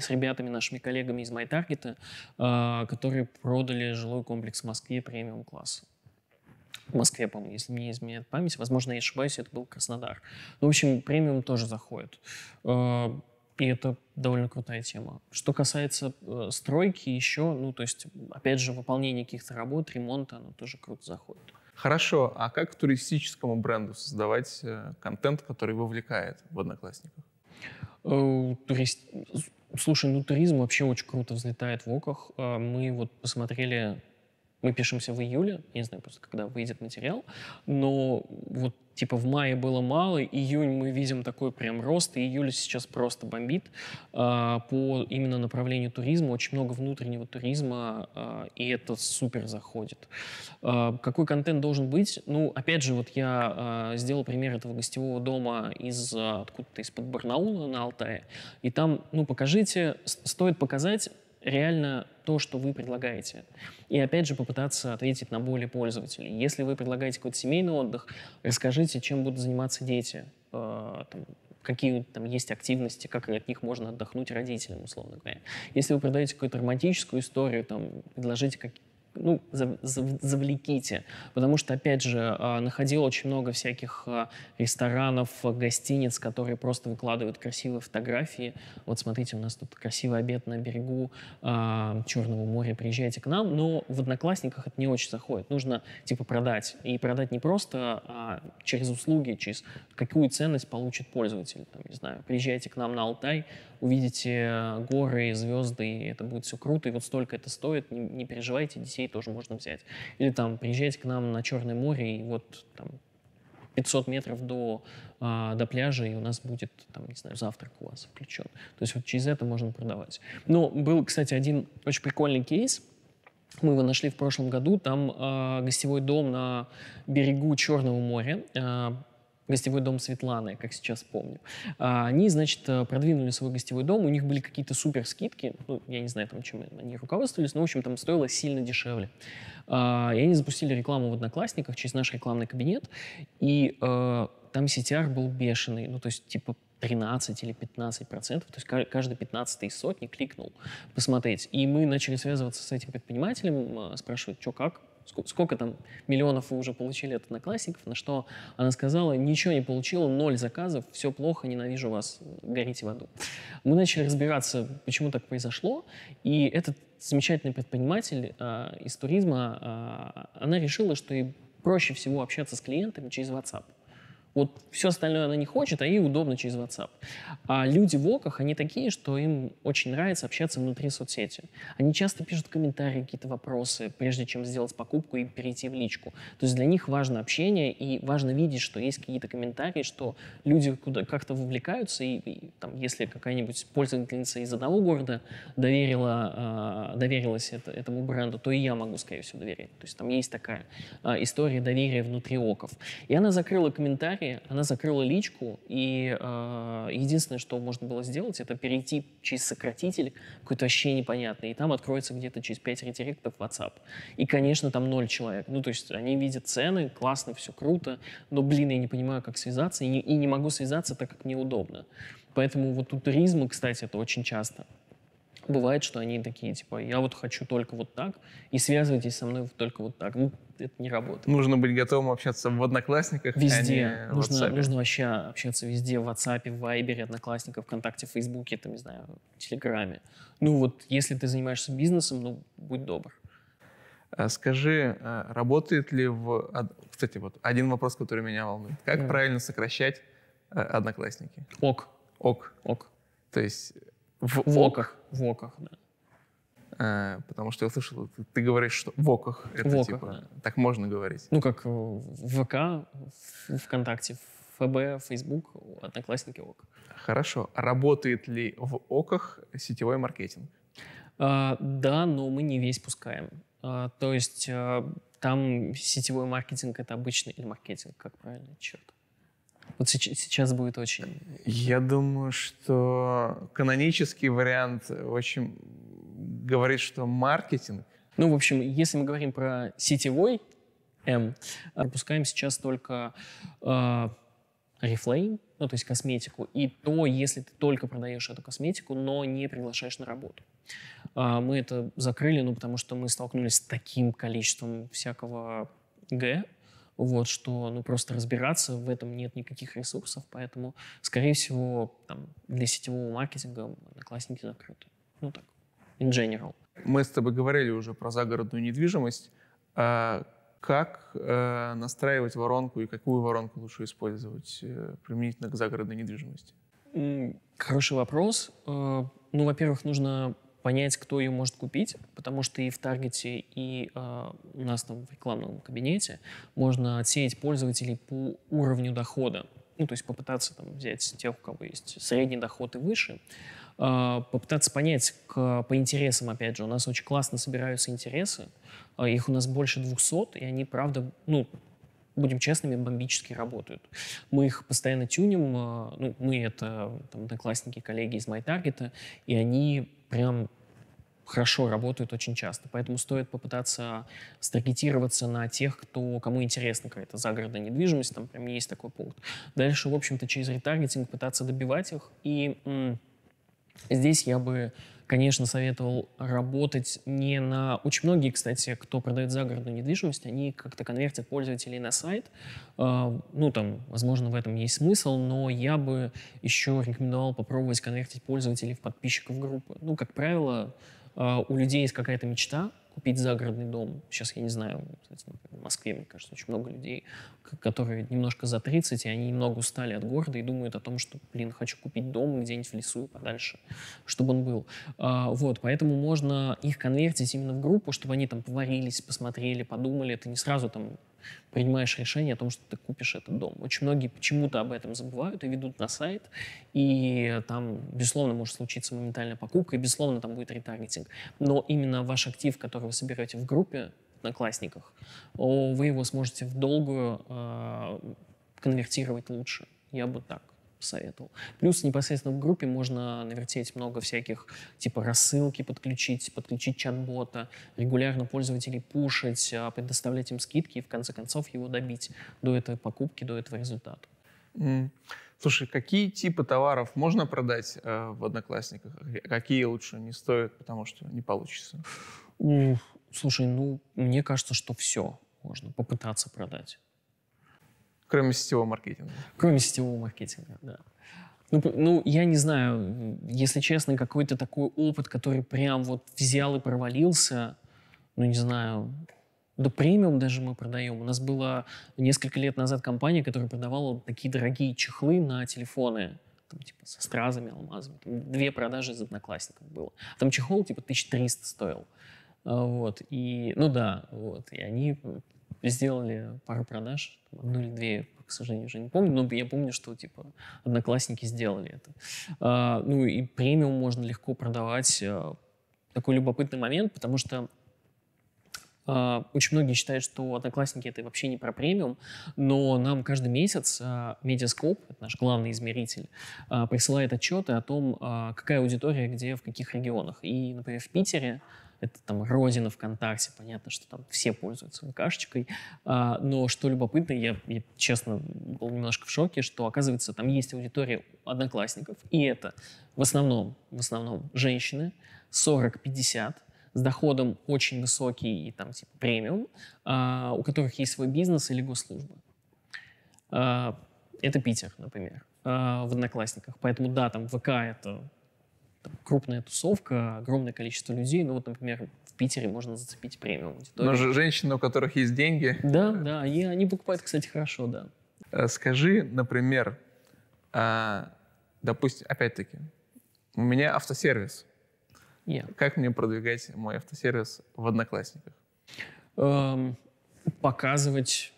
с ребятами, нашими коллегами из MyTarget, э, которые продали жилой комплекс в Москве премиум-класса. В Москве, по-моему, если не изменяет память. Возможно, я ошибаюсь, это был Краснодар. Ну, в общем, премиум тоже заходит. Э, и это довольно крутая тема. Что касается э, стройки еще, ну, то есть, опять же, выполнение каких-то работ, ремонта, оно тоже круто заходит. Хорошо, а как туристическому бренду создавать э, контент, который вовлекает в одноклассников? Э, турист... Слушай, ну туризм вообще очень круто взлетает в оках. А, мы вот посмотрели мы пишемся в июле, не знаю просто, когда выйдет материал, но вот типа в мае было мало, июнь мы видим такой прям рост, и июль сейчас просто бомбит а, по именно направлению туризма, очень много внутреннего туризма, а, и это супер заходит. А, какой контент должен быть? Ну, опять же, вот я а, сделал пример этого гостевого дома из а, откуда-то из-под Барнаула на Алтае, и там, ну, покажите, стоит показать реально то, что вы предлагаете. И опять же попытаться ответить на боли пользователей. Если вы предлагаете какой-то семейный отдых, расскажите, чем будут заниматься дети, э, там, какие там есть активности, как от них можно отдохнуть родителям, условно говоря. Если вы продаете какую-то романтическую историю, там, предложите какие ну, завлеките. Потому что, опять же, а, находил очень много всяких а, ресторанов, гостиниц, которые просто выкладывают красивые фотографии. Вот смотрите, у нас тут красивый обед на берегу а, Черного моря, приезжайте к нам. Но в Одноклассниках это не очень заходит. Нужно, типа, продать. И продать не просто а через услуги, через какую ценность получит пользователь. Там, не знаю, приезжайте к нам на Алтай, увидите горы, звезды, и это будет все круто, и вот столько это стоит, не, не переживайте, детей России тоже можно взять. Или там приезжать к нам на Черное море, и вот там 500 метров до, э, до пляжа, и у нас будет, там, не знаю, завтрак у вас включен. То есть вот через это можно продавать. Но был, кстати, один очень прикольный кейс. Мы его нашли в прошлом году. Там э, гостевой дом на берегу Черного моря. Э, гостевой дом Светланы, как сейчас помню. А, они, значит, э, продвинули свой гостевой дом, у них были какие-то супер скидки, ну, я не знаю, там, чем они руководствовались, но, в общем, там стоило сильно дешевле. А, и они запустили рекламу в Одноклассниках через наш рекламный кабинет, и э, там CTR был бешеный, ну, то есть, типа, 13 или 15 процентов, то есть каждый 15 из сотни кликнул посмотреть. И мы начали связываться с этим предпринимателем, э, спрашивать, что как, сколько, сколько там миллионов вы уже получили от одноклассников, на что она сказала, ничего не получила, ноль заказов, все плохо, ненавижу вас, горите в аду. Мы начали разбираться, почему так произошло, и этот замечательный предприниматель э, из туризма, э, она решила, что ей проще всего общаться с клиентами через WhatsApp. Вот все остальное она не хочет, а ей удобно через WhatsApp. А люди в оках, они такие, что им очень нравится общаться внутри соцсети. Они часто пишут комментарии, какие-то вопросы, прежде чем сделать покупку и перейти в личку. То есть для них важно общение и важно видеть, что есть какие-то комментарии, что люди куда как-то вовлекаются. И, и там, если какая-нибудь пользовательница из одного города доверила, э, доверилась это, этому бренду, то и я могу, скорее всего, доверить. То есть там есть такая э, история доверия внутри оков. И она закрыла комментарий, комментарии, она закрыла личку, и э, единственное, что можно было сделать, это перейти через сократитель, какой-то вообще непонятный, и там откроется где-то через 5 редиректов WhatsApp. И, конечно, там ноль человек. Ну, то есть они видят цены, классно, все круто, но, блин, я не понимаю, как связаться, и не, и не могу связаться, так как неудобно. Поэтому вот у туризма, кстати, это очень часто. Бывает, что они такие, типа, я вот хочу только вот так, и связывайтесь со мной только вот так. Ну, это не работает. Нужно быть готовым общаться в Одноклассниках, Везде. А не нужно, в нужно вообще общаться везде, в WhatsApp, в Viber, Одноклассниках, ВКонтакте, в Фейсбуке, там, не знаю, в Телеграме. Ну вот, если ты занимаешься бизнесом, ну, будь добр. А скажи, а, работает ли в... Кстати, вот один вопрос, который меня волнует. Как mm. правильно сокращать а, одноклассники? Ок. Ок. Ок. То есть в, в оках. В оках, да. А, потому что я услышал, ты, ты говоришь, что в оках. Это в типа оках, типа, да. так можно говорить. Ну, как в ВК, в, ВКонтакте, ФБ, Фейсбук, Одноклассники ок. Хорошо. Работает ли в оках сетевой маркетинг? А, да, но мы не весь пускаем. А, то есть а, там сетевой маркетинг это обычный или маркетинг, как правильно, черт. Вот сейчас будет очень... Я думаю, что канонический вариант очень говорит, что маркетинг... Ну, в общем, если мы говорим про сетевой М, эм, пропускаем сейчас только э, Reflame, ну, то есть косметику, и то, если ты только продаешь эту косметику, но не приглашаешь на работу. Э, мы это закрыли, ну, потому что мы столкнулись с таким количеством всякого Г, вот, что ну, просто разбираться в этом нет никаких ресурсов, поэтому, скорее всего, там, для сетевого маркетинга одноклассники закрыты. Ну так, in general. Мы с тобой говорили уже про загородную недвижимость. А как э, настраивать воронку и какую воронку лучше использовать э, применительно к загородной недвижимости? Хороший вопрос. Э, ну, во-первых, нужно понять, кто ее может купить, потому что и в Таргете, и э, у нас там в рекламном кабинете можно отсеять пользователей по уровню дохода. Ну, то есть попытаться там, взять тех, у кого есть средний доход и выше, э, попытаться понять к, по интересам, опять же. У нас очень классно собираются интересы, э, их у нас больше 200, и они, правда, ну, будем честными, бомбически работают. Мы их постоянно тюним, э, ну, мы это там, одноклассники, коллеги из MyTarget, и они прям хорошо работают очень часто. Поэтому стоит попытаться старгетироваться на тех, кто, кому интересна какая-то загородная недвижимость, там прям есть такой пункт. Дальше, в общем-то, через ретаргетинг пытаться добивать их. И м- здесь я бы конечно, советовал работать не на... Очень многие, кстати, кто продает загородную недвижимость, они как-то конвертят пользователей на сайт. А, ну, там, возможно, в этом есть смысл, но я бы еще рекомендовал попробовать конвертить пользователей в подписчиков группы. Ну, как правило, а, у людей есть какая-то мечта, купить загородный дом. Сейчас, я не знаю, кстати, в Москве, мне кажется, очень много людей, которые немножко за 30, и они немного устали от города и думают о том, что, блин, хочу купить дом где-нибудь в лесу и подальше, чтобы он был. А, вот, поэтому можно их конвертить именно в группу, чтобы они там поварились, посмотрели, подумали. Это не сразу там принимаешь решение о том, что ты купишь этот дом. Очень многие почему-то об этом забывают и ведут на сайт, и там, безусловно, может случиться моментальная покупка, и, безусловно, там будет ретаргетинг. Но именно ваш актив, который вы собираете в группе, одноклассниках, вы его сможете в долгую э, конвертировать лучше. Я бы так посоветовал. Плюс непосредственно в группе можно навертеть много всяких, типа рассылки подключить, подключить чат-бота, регулярно пользователей пушить, а, предоставлять им скидки и в конце концов его добить до этой покупки, до этого результата. Mm. Слушай, какие типы товаров можно продать э, в Одноклассниках? Какие лучше не стоит, потому что не получится? Слушай, ну, мне кажется, что все можно попытаться продать. Кроме сетевого маркетинга. Кроме сетевого маркетинга, да. Ну, ну, я не знаю, если честно, какой-то такой опыт, который прям вот взял и провалился, ну, не знаю, до премиум даже мы продаем. У нас было несколько лет назад компания, которая продавала такие дорогие чехлы на телефоны, там, типа, со стразами, алмазами. Там две продажи из одноклассников было. А там чехол, типа, 1300 стоил. Э, вот, и, ну да, вот, и они сделали пару продаж, одну или две, к сожалению, уже не помню, но я помню, что типа одноклассники сделали это. А, ну и премиум можно легко продавать. Э, такой любопытный момент, потому что а, очень многие считают, что одноклассники это вообще не про премиум, но нам каждый месяц а, Медиаскоп, наш главный измеритель, а, присылает отчеты о том, какая аудитория где, в каких регионах. И, например, в Питере это там родина ВКонтакте, понятно, что там все пользуются ВКшечкой, а, но что любопытно, я, я честно был немножко в шоке, что оказывается там есть аудитория одноклассников, и это в основном, в основном женщины, 40-50, с доходом очень высокий, и там, типа, премиум, э, у которых есть свой бизнес или госслужба. Э, это Питер, например, э, в «Одноклассниках». Поэтому, да, там ВК — это там, крупная тусовка, огромное количество людей. Ну вот, например, в Питере можно зацепить премиум Но же женщины, у которых есть деньги... Да, да, и они покупают, кстати, хорошо, да. Э, скажи, например, а, допустим, опять-таки, у меня автосервис. Yeah. Как мне продвигать мой автосервис в Одноклассниках? Эм, показывать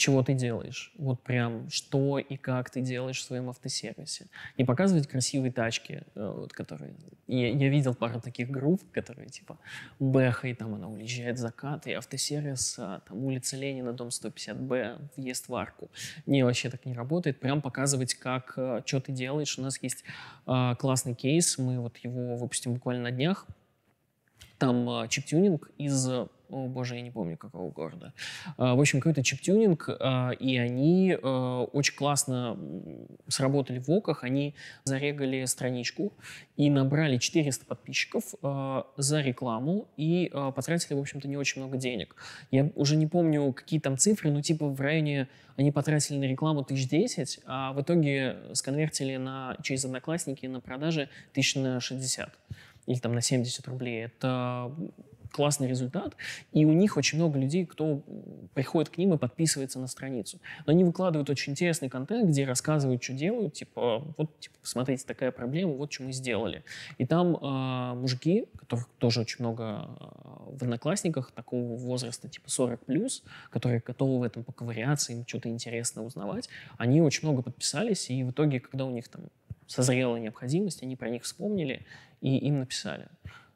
чего ты делаешь. Вот прям что и как ты делаешь в своем автосервисе. Не показывать красивые тачки, э, вот, которые... Я, я видел пару таких групп, которые типа Бэха, и там она уезжает в закат, и автосервис, а, там улица Ленина, дом 150Б, въезд в арку. Не, вообще так не работает. Прям показывать, как, э, что ты делаешь. У нас есть а, классный кейс, мы вот его выпустим буквально на днях. Там а, тюнинг из о, боже, я не помню, какого города. А, в общем, какой-то чиптюнинг, а, и они а, очень классно сработали в ОКах, они зарегали страничку и набрали 400 подписчиков за рекламу и потратили, в общем-то, не очень много денег. Я уже не помню, какие там цифры, но типа в районе они потратили на рекламу 1010, а в итоге сконвертили на, через Одноклассники на продажи 1060 или там на 70 рублей. Это классный результат, и у них очень много людей, кто приходит к ним и подписывается на страницу. Но они выкладывают очень интересный контент, где рассказывают, что делают, типа, вот, типа, посмотрите, такая проблема, вот что мы сделали. И там э, мужики, которых тоже очень много а, в одноклассниках такого возраста, типа 40+, плюс, которые готовы в этом поковыряться, им что-то интересно узнавать, они очень много подписались, и в итоге, когда у них там созрела необходимость, они про них вспомнили и им написали.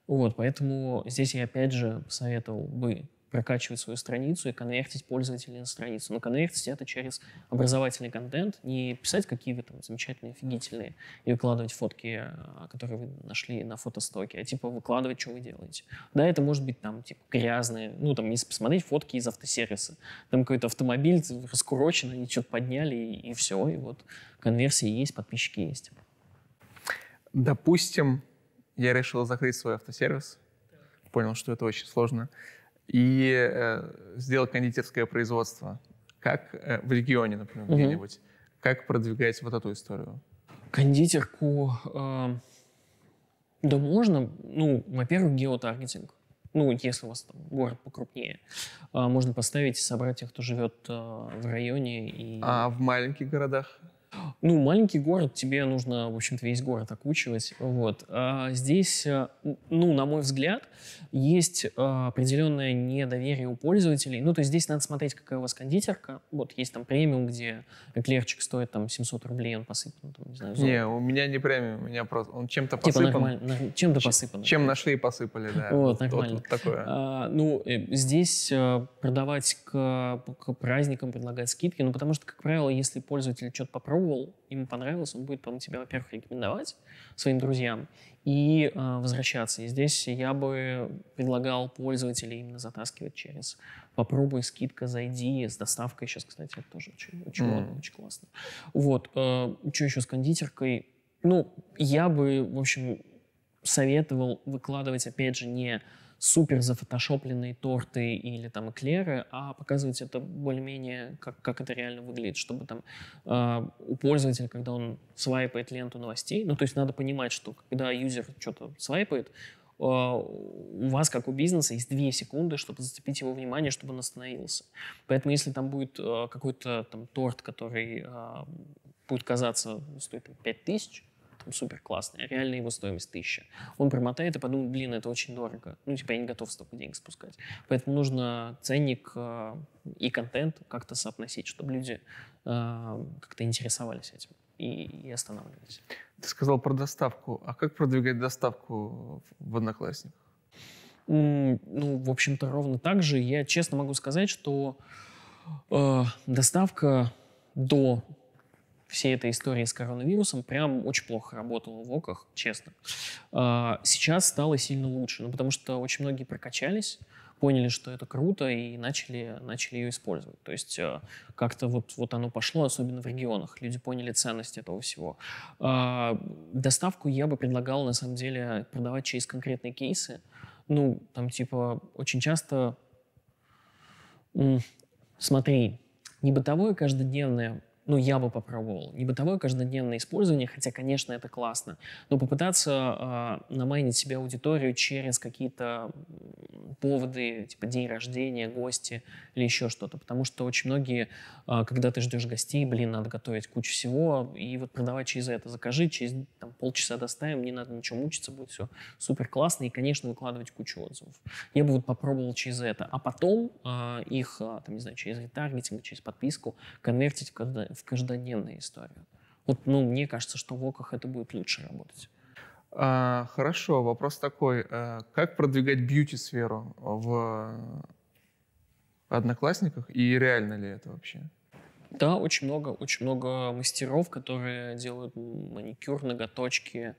Вот, поэтому здесь я опять же посоветовал бы прокачивать свою страницу и конвертить пользователей на страницу. Но конвертить это через образовательный контент, не писать, какие то там замечательные, офигительные, и выкладывать фотки, а, которые вы нашли на фотостоке, а типа выкладывать, что вы делаете. Да, это может быть там типа грязные, ну там если посмотреть фотки из автосервиса, там какой-то автомобиль раскурочен, они что-то подняли и, и все, и вот конверсии есть, подписчики есть. Допустим, я решил закрыть свой автосервис. Понял, что это очень сложно. И э, сделал кондитерское производство. Как э, в регионе, например, угу. где-нибудь. Как продвигать вот эту историю? Кондитерку... Э, да можно. Ну, во-первых, геотаргетинг. Ну, если у вас там город покрупнее. Э, можно поставить и собрать тех, кто живет э, в районе. И... А в маленьких городах? Ну, маленький город, тебе нужно, в общем-то, весь город окучивать. Вот. А здесь, э, ну, на мой взгляд, есть а, определенное недоверие у пользователей. Ну, то есть здесь надо смотреть, какая у вас кондитерка. Вот есть там премиум, где эклерчик стоит там 700 рублей, он посыпан, там, не знаю. Золото. Не, у меня не премиум, у меня просто он чем-то типа посыпан. Нормально, чем-то посыпан. Чем да. нашли и посыпали, да. Вот, вот нормально. Вот, вот такое. А, ну, э, здесь э, продавать к, к праздникам предлагать скидки, ну, потому что, как правило, если пользователь что-то попробует, попробовал, ему понравилось, он будет потом тебя, во-первых, рекомендовать своим друзьям и э, возвращаться. И здесь я бы предлагал пользователей именно затаскивать через «попробуй, скидка, зайди», с доставкой сейчас, кстати, это тоже очень, очень mm. модно, очень классно. Вот, э, что еще с кондитеркой? Ну, я бы, в общем, советовал выкладывать, опять же, не супер зафотошопленные торты или там эклеры, а показывать это более-менее, как, как это реально выглядит, чтобы там э, у пользователя, когда он свайпает ленту новостей, ну то есть надо понимать, что когда юзер что-то свайпает, а, у вас, как у бизнеса, есть две секунды, чтобы зацепить его внимание, чтобы он остановился. Поэтому если там будет а, какой-то там торт, который будет казаться стоит тысяч там супер классная а реально его стоимость тысяча. Он промотает и подумает, блин, это очень дорого. Ну, типа, я не готов столько денег спускать. Поэтому нужно ценник э, и контент как-то соотносить, чтобы люди э, как-то интересовались этим и, и останавливались. Ты сказал про доставку. А как продвигать доставку в Одноклассниках? Mm, ну, в общем-то, ровно так же. Я честно могу сказать, что э, доставка до всей этой истории с коронавирусом прям очень плохо работала в оках, честно. А, сейчас стало сильно лучше, ну, потому что очень многие прокачались, поняли, что это круто, и начали, начали ее использовать. То есть а, как-то вот, вот оно пошло, особенно в регионах. Люди поняли ценность этого всего. А, доставку я бы предлагал, на самом деле, продавать через конкретные кейсы. Ну, там, типа, очень часто... Смотри, не бытовое каждодневное ну, я бы попробовал. Не бытовое каждодневное использование, хотя, конечно, это классно, но попытаться э, намайнить себе аудиторию через какие-то поводы, типа день рождения, гости или еще что-то. Потому что очень многие, э, когда ты ждешь гостей, блин, надо готовить кучу всего, и вот продавать через это. Закажи, через там, полчаса доставим, не надо ничего мучиться, будет все супер классно, и, конечно, выкладывать кучу отзывов. Я бы вот попробовал через это. А потом э, их, там, не знаю, через ретаргетинг, через подписку конвертить когда в каждодневную историю. Вот, ну, мне кажется, что в оках это будет лучше работать. А, хорошо, вопрос такой. А, как продвигать бьюти-сферу в одноклассниках и реально ли это вообще? Да, очень много, очень много мастеров, которые делают маникюр, ноготочки,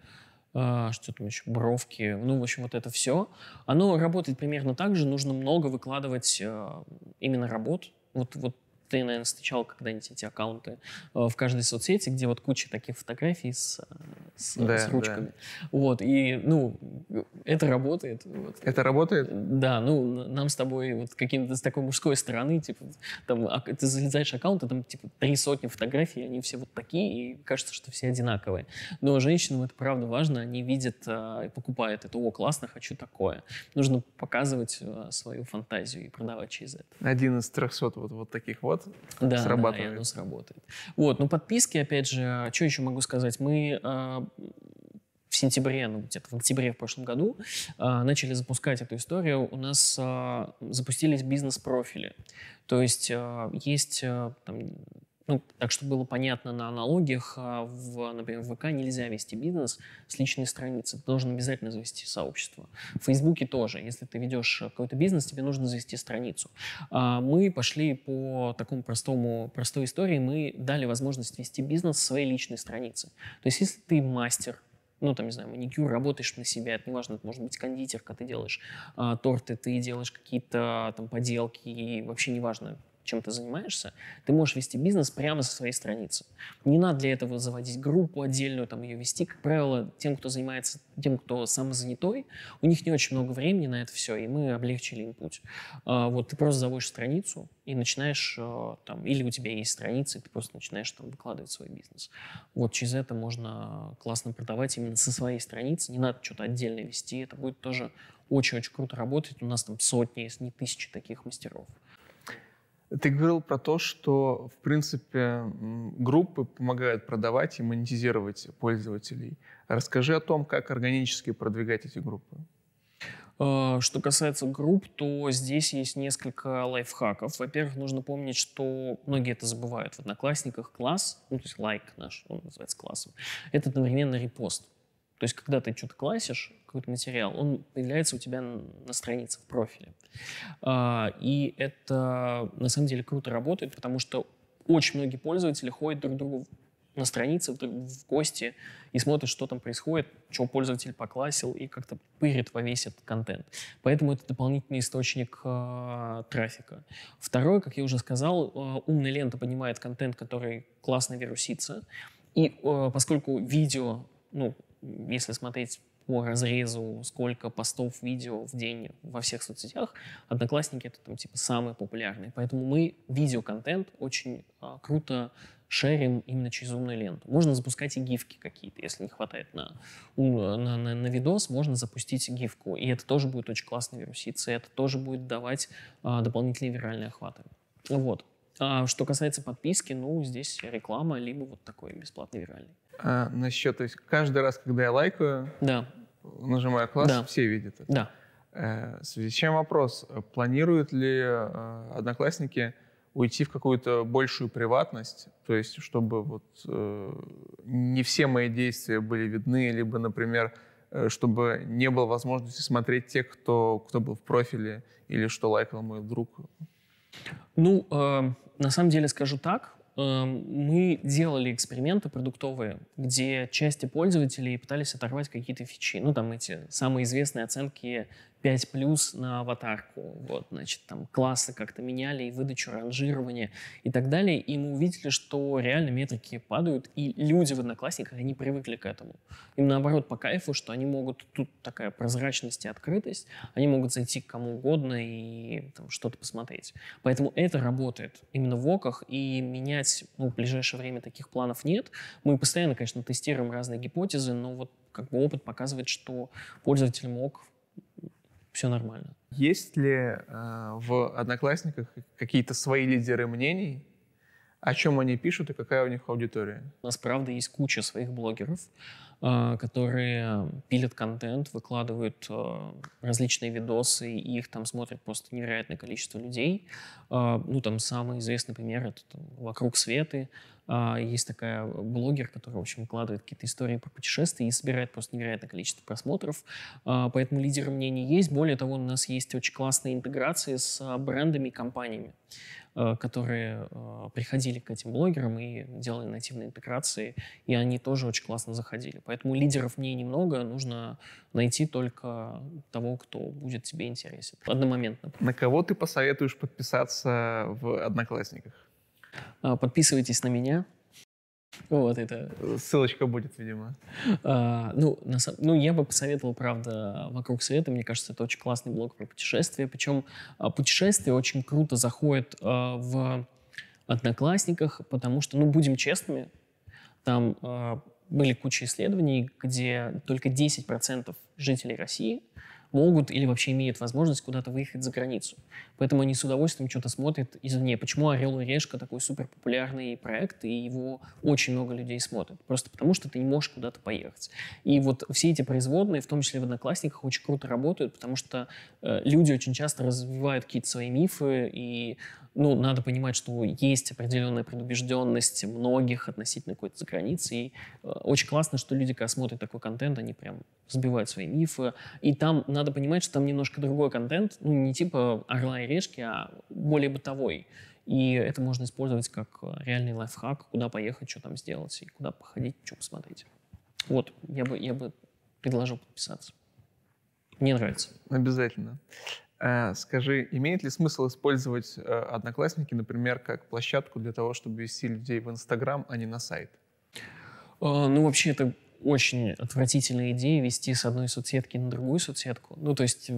э, что там еще, бровки, ну, в общем, вот это все. Оно работает примерно так же, нужно много выкладывать э, именно работ, вот, вот ты, наверное, встречал когда-нибудь эти аккаунты э, в каждой соцсети, где вот куча таких фотографий с, э, с, э, да, с ручками. Да. Вот, и, ну, это работает. Вот. Это работает? Да, ну, нам с тобой вот каким-то с такой мужской стороны, типа, там, а, ты залезаешь в аккаунт, и там, типа, три сотни фотографий, они все вот такие, и кажется, что все одинаковые. Но женщинам это правда важно, они видят и покупают это, о, классно, хочу такое. Нужно показывать свою фантазию и продавать через это. Один из трехсот вот, вот таких вот вот, да, срабатывает. Да, и оно сработает. Вот, ну подписки, опять же, а, что еще могу сказать? Мы э, в сентябре, ну где-то в октябре в прошлом году э, начали запускать эту историю. У нас э, запустились бизнес-профили. То есть э, есть э, там, ну, так что было понятно на аналогиях, а в, например, в ВК нельзя вести бизнес с личной страницы, ты должен обязательно завести сообщество. В Фейсбуке тоже, если ты ведешь э, какой-то бизнес, тебе нужно завести страницу. А мы пошли по такому простому, простой истории, мы дали возможность вести бизнес со своей личной страницы. То есть если ты мастер, ну, там, не знаю, маникюр, работаешь на себя, это неважно, это может быть кондитерка, ты делаешь а, торты, ты делаешь какие-то там поделки, и вообще неважно, чем ты занимаешься, ты можешь вести бизнес прямо со своей страницы. Не надо для этого заводить группу отдельную, там ее вести. Как правило, тем, кто занимается, тем, кто самозанятой, у них не очень много времени на это все, и мы облегчили им путь. А, вот ты просто заводишь страницу и начинаешь а, там, или у тебя есть страница, и ты просто начинаешь там выкладывать свой бизнес. Вот через это можно классно продавать именно со своей страницы, не надо что-то отдельное вести, это будет тоже очень-очень круто работать. У нас там сотни, если не тысячи таких мастеров. Ты говорил про то, что, в принципе, группы помогают продавать и монетизировать пользователей. Расскажи о том, как органически продвигать эти группы. А, что касается групп, то здесь есть несколько лайфхаков. Во-первых, нужно помнить, что многие это забывают. В Одноклассниках класс, ну, то есть лайк наш, он называется классом, это одновременно репост. То есть, когда ты что-то классишь, какой-то материал, он появляется у тебя на странице, в профиле. А, и это, на самом деле, круто работает, потому что очень многие пользователи ходят друг к другу на странице, в гости и смотрят, что там происходит, чего пользователь поклассил и как-то пырит во весь этот контент. Поэтому это дополнительный источник э, трафика. Второе, как я уже сказал, э, умная лента понимает контент, который классно вирусится. И э, поскольку видео ну, если смотреть по разрезу, сколько постов, видео в день во всех соцсетях, Одноклассники — это там типа самые популярные. Поэтому мы видеоконтент очень а, круто шерим именно через умную ленту. Можно запускать и гифки какие-то, если не хватает на, на, на, на видос, можно запустить гифку. И это тоже будет очень классно вируситься, и это тоже будет давать а, дополнительные виральные охваты. Вот. А что касается подписки, ну, здесь реклама, либо вот такой бесплатный виральный. А, насчет, то есть каждый раз, когда я лайкаю, да. нажимаю класс, да. все видят это. Да. Э, в связи с чем вопрос, э, планируют ли э, одноклассники уйти в какую-то большую приватность, то есть чтобы вот не все мои действия были видны, либо, например, чтобы не было возможности смотреть тех, кто, кто был в профиле или что лайкал мой друг? Ну, э, на самом деле скажу так, Эм, мы делали эксперименты продуктовые, где части пользователей пытались оторвать какие-то фичи. Ну, там эти самые известные оценки 5 плюс на аватарку. Вот, значит, там классы как-то меняли, и выдачу, ранжирования и так далее. И мы увидели, что реально метрики падают, и люди в одноклассниках, они привыкли к этому. Им наоборот по кайфу, что они могут, тут такая прозрачность и открытость, они могут зайти к кому угодно и там, что-то посмотреть. Поэтому это работает именно в оках, и менять ну, в ближайшее время таких планов нет. Мы постоянно, конечно, тестируем разные гипотезы, но вот как бы опыт показывает, что пользователям ок все нормально. Есть ли э, в Одноклассниках какие-то свои лидеры мнений, о чем они пишут и какая у них аудитория? У нас, правда, есть куча своих блогеров, э, которые пилят контент, выкладывают э, различные видосы, и их там смотрит просто невероятное количество людей. Э, ну, там самый известный пример — это там, «Вокруг светы», а, есть такая э, блогер, которая, в общем, выкладывает какие-то истории про путешествия и собирает просто невероятное количество просмотров. А, поэтому лидеры мнений есть. Более того, у нас есть очень классные интеграции с а, брендами и компаниями которые приходили к этим блогерам и делали нативные интеграции, и они тоже очень классно заходили. Поэтому лидеров мне немного, нужно найти только того, кто будет тебе интересен. Одномоментно. На кого ты посоветуешь подписаться в «Одноклассниках»? А, подписывайтесь на меня. Вот это. Ссылочка будет, видимо. А, ну, на, ну, я бы посоветовал, правда, «Вокруг света». Мне кажется, это очень классный блог про путешествия. Причем а, путешествия очень круто заходят а, в «Одноклассниках», потому что, ну, будем честными, там а, были куча исследований, где только 10% жителей России – могут или вообще имеют возможность куда-то выехать за границу. Поэтому они с удовольствием что-то смотрят извне. Почему «Орел и решка» такой супер популярный проект, и его очень много людей смотрят? Просто потому, что ты не можешь куда-то поехать. И вот все эти производные, в том числе в «Одноклассниках», очень круто работают, потому что э, люди очень часто развивают какие-то свои мифы и ну, надо понимать, что есть определенная предубежденность многих относительно какой-то заграницы. И э, очень классно, что люди, когда смотрят такой контент, они прям сбивают свои мифы. И там надо понимать, что там немножко другой контент, ну, не типа «Орла и решки», а более бытовой. И это можно использовать как э, реальный лайфхак, куда поехать, что там сделать, и куда походить, что посмотреть. Вот, я бы, я бы предложил подписаться. Мне нравится. Обязательно. Э, скажи, имеет ли смысл использовать э, Одноклассники, например, как площадку для того, чтобы вести людей в Инстаграм, а не на сайт? А, ну, вообще, это очень отвратительная идея вести с одной соцсетки на другую соцсетку. Ну, то есть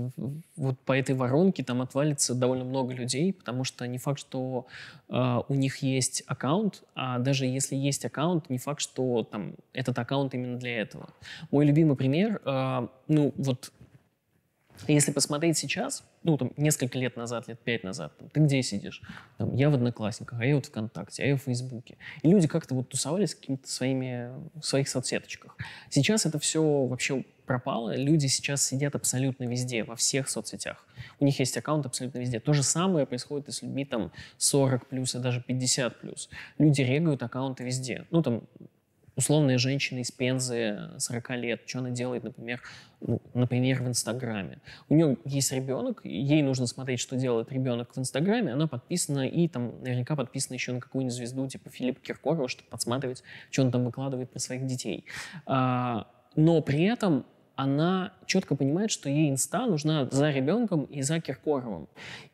вот по этой воронке там отвалится довольно много людей, потому что не факт, что э, у них есть аккаунт, а даже если есть аккаунт, не факт, что там этот аккаунт именно для этого. Мой любимый пример, э, ну вот если посмотреть сейчас, ну, там, несколько лет назад, лет пять назад, там, ты где сидишь? Там, я в Одноклассниках, а я вот ВКонтакте, а я в Фейсбуке. И люди как-то вот тусовались в какими-то своими, в своих соцсеточках. Сейчас это все вообще пропало. Люди сейчас сидят абсолютно везде, во всех соцсетях. У них есть аккаунт абсолютно везде. То же самое происходит и с людьми там 40 плюс и даже 50 плюс. Люди регают аккаунты везде. Ну, там, условная женщина из Пензы 40 э, лет, что она делает, например, ну, например, в Инстаграме. У нее есть ребенок, ей нужно смотреть, что делает ребенок в Инстаграме, она подписана и там наверняка подписана еще на какую-нибудь звезду типа Филиппа Киркорова, чтобы подсматривать, что он там выкладывает про своих детей. А, но при этом она четко понимает, что ей инста нужна за ребенком и за Киркоровым.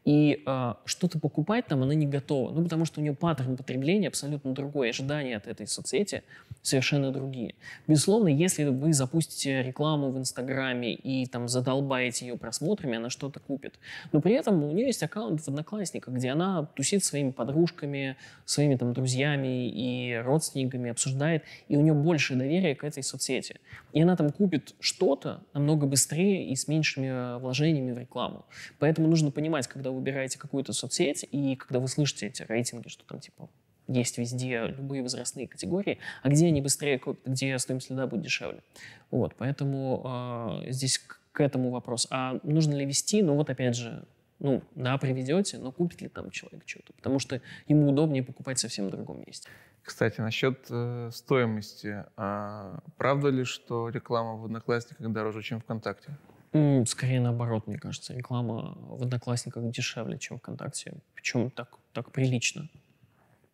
И э, что-то покупать там она не готова. Ну, потому что у нее паттерн потребления абсолютно другой, ожидания от этой соцсети совершенно другие. Безусловно, если вы запустите рекламу в Инстаграме и там задолбаете ее просмотрами, она что-то купит. Но при этом у нее есть аккаунт в Одноклассниках, где она тусит своими подружками, своими там друзьями и родственниками, обсуждает, и у нее больше доверия к этой соцсети. И она там купит что что-то намного быстрее и с меньшими э, вложениями в рекламу. Поэтому нужно понимать, когда вы выбираете какую-то соцсеть и когда вы слышите эти рейтинги, что там типа есть везде любые возрастные категории, а где они быстрее купят, где стоимость следа будет дешевле. Вот, поэтому э, здесь к, к этому вопрос. А нужно ли вести? Ну вот опять же, ну, да, приведете, но купит ли там человек что-то? Потому что ему удобнее покупать совсем в другом месте. Кстати, насчет э, стоимости. А правда ли, что реклама в Одноклассниках дороже, чем ВКонтакте? Mm, скорее наоборот, мне кажется. Реклама в Одноклассниках дешевле, чем ВКонтакте. Причем так, так прилично.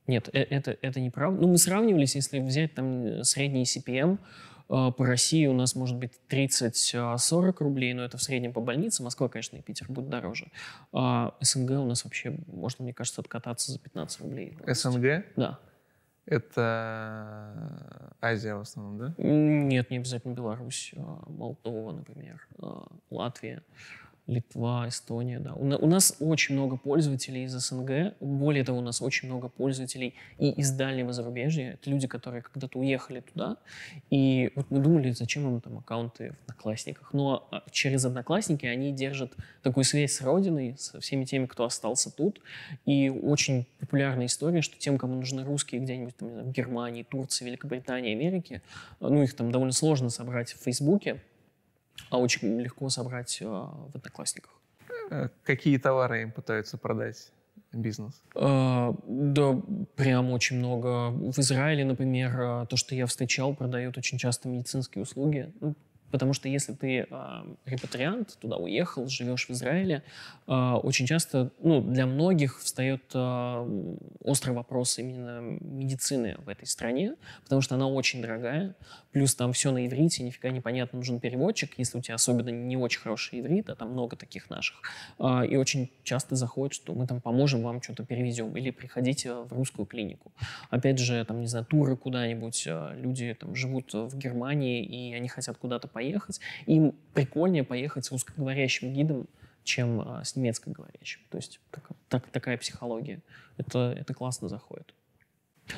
Нет, э, это, это неправда. Ну, мы сравнивались, если взять там средний CPM, э, по России у нас может быть 30-40 а, рублей, но это в среднем по больнице. Москва, конечно, и Питер будет дороже. А СНГ у нас вообще, можно, мне кажется, откататься за 15 рублей. СНГ? Да. Это э, Азия в основном, да? Нет, не обязательно Беларусь. А, Молдова, например, а, Латвия. Литва, Эстония, да. У нас очень много пользователей из СНГ, более того, у нас очень много пользователей и из дальнего зарубежья. Это люди, которые когда-то уехали туда, и вот мы думали, зачем им там аккаунты в Одноклассниках. Но а, через Одноклассники они держат такую связь с родиной, со всеми теми, кто остался тут. И очень популярная история, что тем, кому нужны русские где-нибудь там, в Германии, Турции, Великобритании, Америке, ну, их там довольно сложно собрать в Фейсбуке, а очень легко собрать э, в Одноклассниках. Э, какие товары им пытаются продать? бизнес? Uh, да, прям очень много. В Израиле, например, то, что я встречал, продает очень часто медицинские услуги. Ну, Потому что если ты э, репатриант, туда уехал, живешь в Израиле, э, очень часто, ну, для многих встает э, острый вопрос именно медицины в этой стране, потому что она очень дорогая, плюс там все на иврите, нифига не понятно, нужен переводчик, если у тебя особенно не очень хороший иврит, а там много таких наших, э, и очень часто заходит, что мы там поможем вам что-то перевезем, или приходите в русскую клинику. Опять же, там, не знаю, туры куда-нибудь, а, люди там живут в Германии, и они хотят куда-то поехать, поехать. Им прикольнее поехать с русскоговорящим гидом, чем а, с немецкоговорящим. То есть так, так, такая психология. Это, это классно заходит.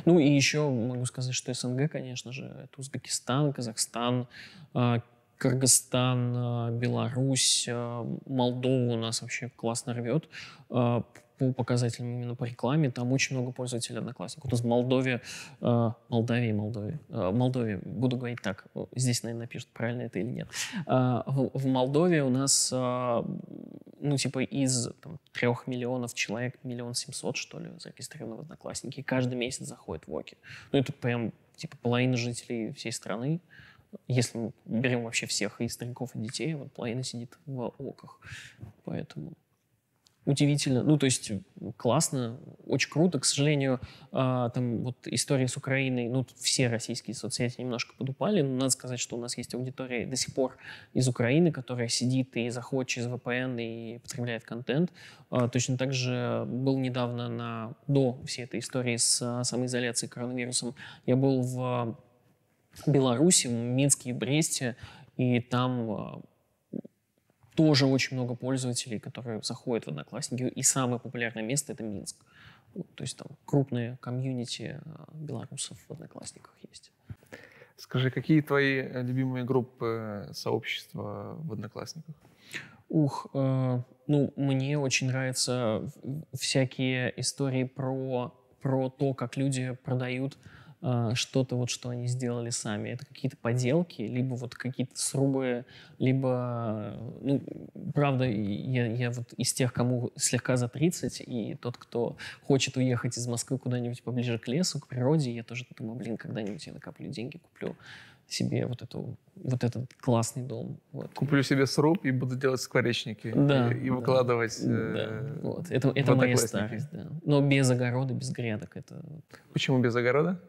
Ну и еще могу сказать, что СНГ, конечно же, это Узбекистан, Казахстан, а, Кыргызстан, а, Беларусь, а, Молдова у нас вообще классно рвет по показателям именно по рекламе, там очень много пользователей одноклассников. У нас в Молдове, э, Молдавии, Молдове, э, Молдове, буду говорить так, э, здесь, наверное, напишут правильно это или нет. Э, в, в Молдове у нас, э, ну, типа, из там, трех миллионов человек, миллион семьсот, что ли, зарегистрированы в одноклассники, каждый месяц заходит в ОКИ. Ну, это прям, типа, половина жителей всей страны если мы берем вообще всех и стариков, и детей, вот половина сидит в оках. Поэтому удивительно, ну, то есть классно, очень круто. К сожалению, э, там вот история с Украиной, ну, все российские соцсети немножко подупали, но надо сказать, что у нас есть аудитория до сих пор из Украины, которая сидит и заходит через VPN и потребляет контент. Э, точно так же был недавно на, до всей этой истории с а, самоизоляцией коронавирусом, я был в Беларуси, в Минске и Бресте, и там тоже очень много пользователей, которые заходят в Одноклассники. И самое популярное место — это Минск. то есть там крупные комьюнити э, белорусов в Одноклассниках есть. Скажи, какие твои э, любимые группы э, сообщества в Одноклассниках? Ух, э, ну, мне очень нравятся всякие истории про, про то, как люди продают а, что-то вот, что они сделали сами. Это какие-то поделки, либо вот какие-то срубы, либо, ну, правда, я, я вот из тех, кому слегка за 30, и тот, кто хочет уехать из Москвы куда-нибудь поближе к лесу, к природе, я тоже думаю, блин, когда-нибудь я накоплю деньги, куплю себе вот, эту, вот этот классный дом. Вот. Куплю себе сруб и буду делать скворечники. Э, да. И, и выкладывать да, э, да. Вот. Это, это моя старость, да. Но без огорода, без грядок. Это... Почему без огорода?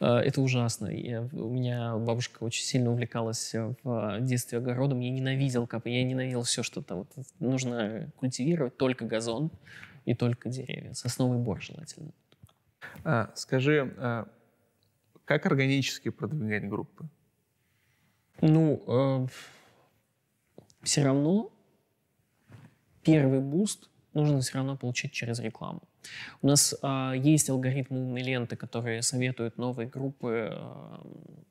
Э, это ужасно. Я, у меня бабушка очень сильно увлекалась э, в детстве огородом. Я ненавидел копать, я ненавидел все, что там вот, нужно культивировать. Только газон и только деревья. Сосновый бор желательно. А, скажи, а как органически продвигать группы? Ну, э, все равно первый буст — нужно все равно получить через рекламу. У нас э, есть алгоритмы умной ленты, которые советуют новые группы, э,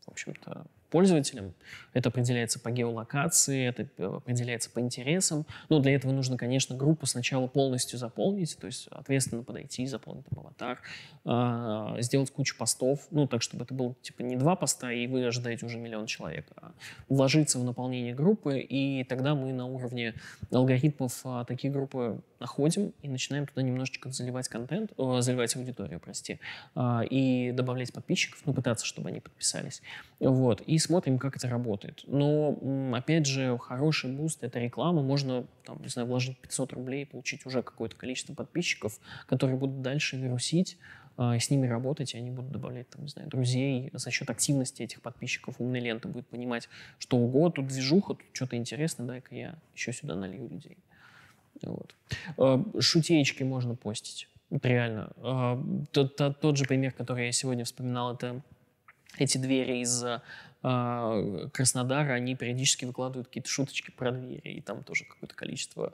в общем-то, пользователям. Это определяется по геолокации, это э, определяется по интересам. Но ну, для этого нужно, конечно, группу сначала полностью заполнить, то есть ответственно подойти, заполнить там аватар, э, сделать кучу постов, ну, так, чтобы это было, типа, не два поста, и вы ожидаете уже миллион человек, а вложиться в наполнение группы, и тогда мы на уровне алгоритмов э, такие группы находим и начинаем туда немножечко заливать контент, о, заливать аудиторию, прости, а, и добавлять подписчиков, ну, пытаться, чтобы они подписались. Вот, и смотрим, как это работает. Но, опять же, хороший буст — это реклама, можно, там, не знаю, вложить 500 рублей и получить уже какое-то количество подписчиков, которые будут дальше вирусить, а, с ними работать, и они будут добавлять, там, не знаю, друзей за счет активности этих подписчиков. Умная лента будет понимать, что, уго, тут движуха, тут что-то интересное, дай-ка я еще сюда налью людей. Вот. Э, шутеечки можно постить. Реально. Тот, э, тот, тот же пример, который я сегодня вспоминал, это эти двери из э, Краснодара, они периодически выкладывают какие-то шуточки про двери, и там тоже какое-то количество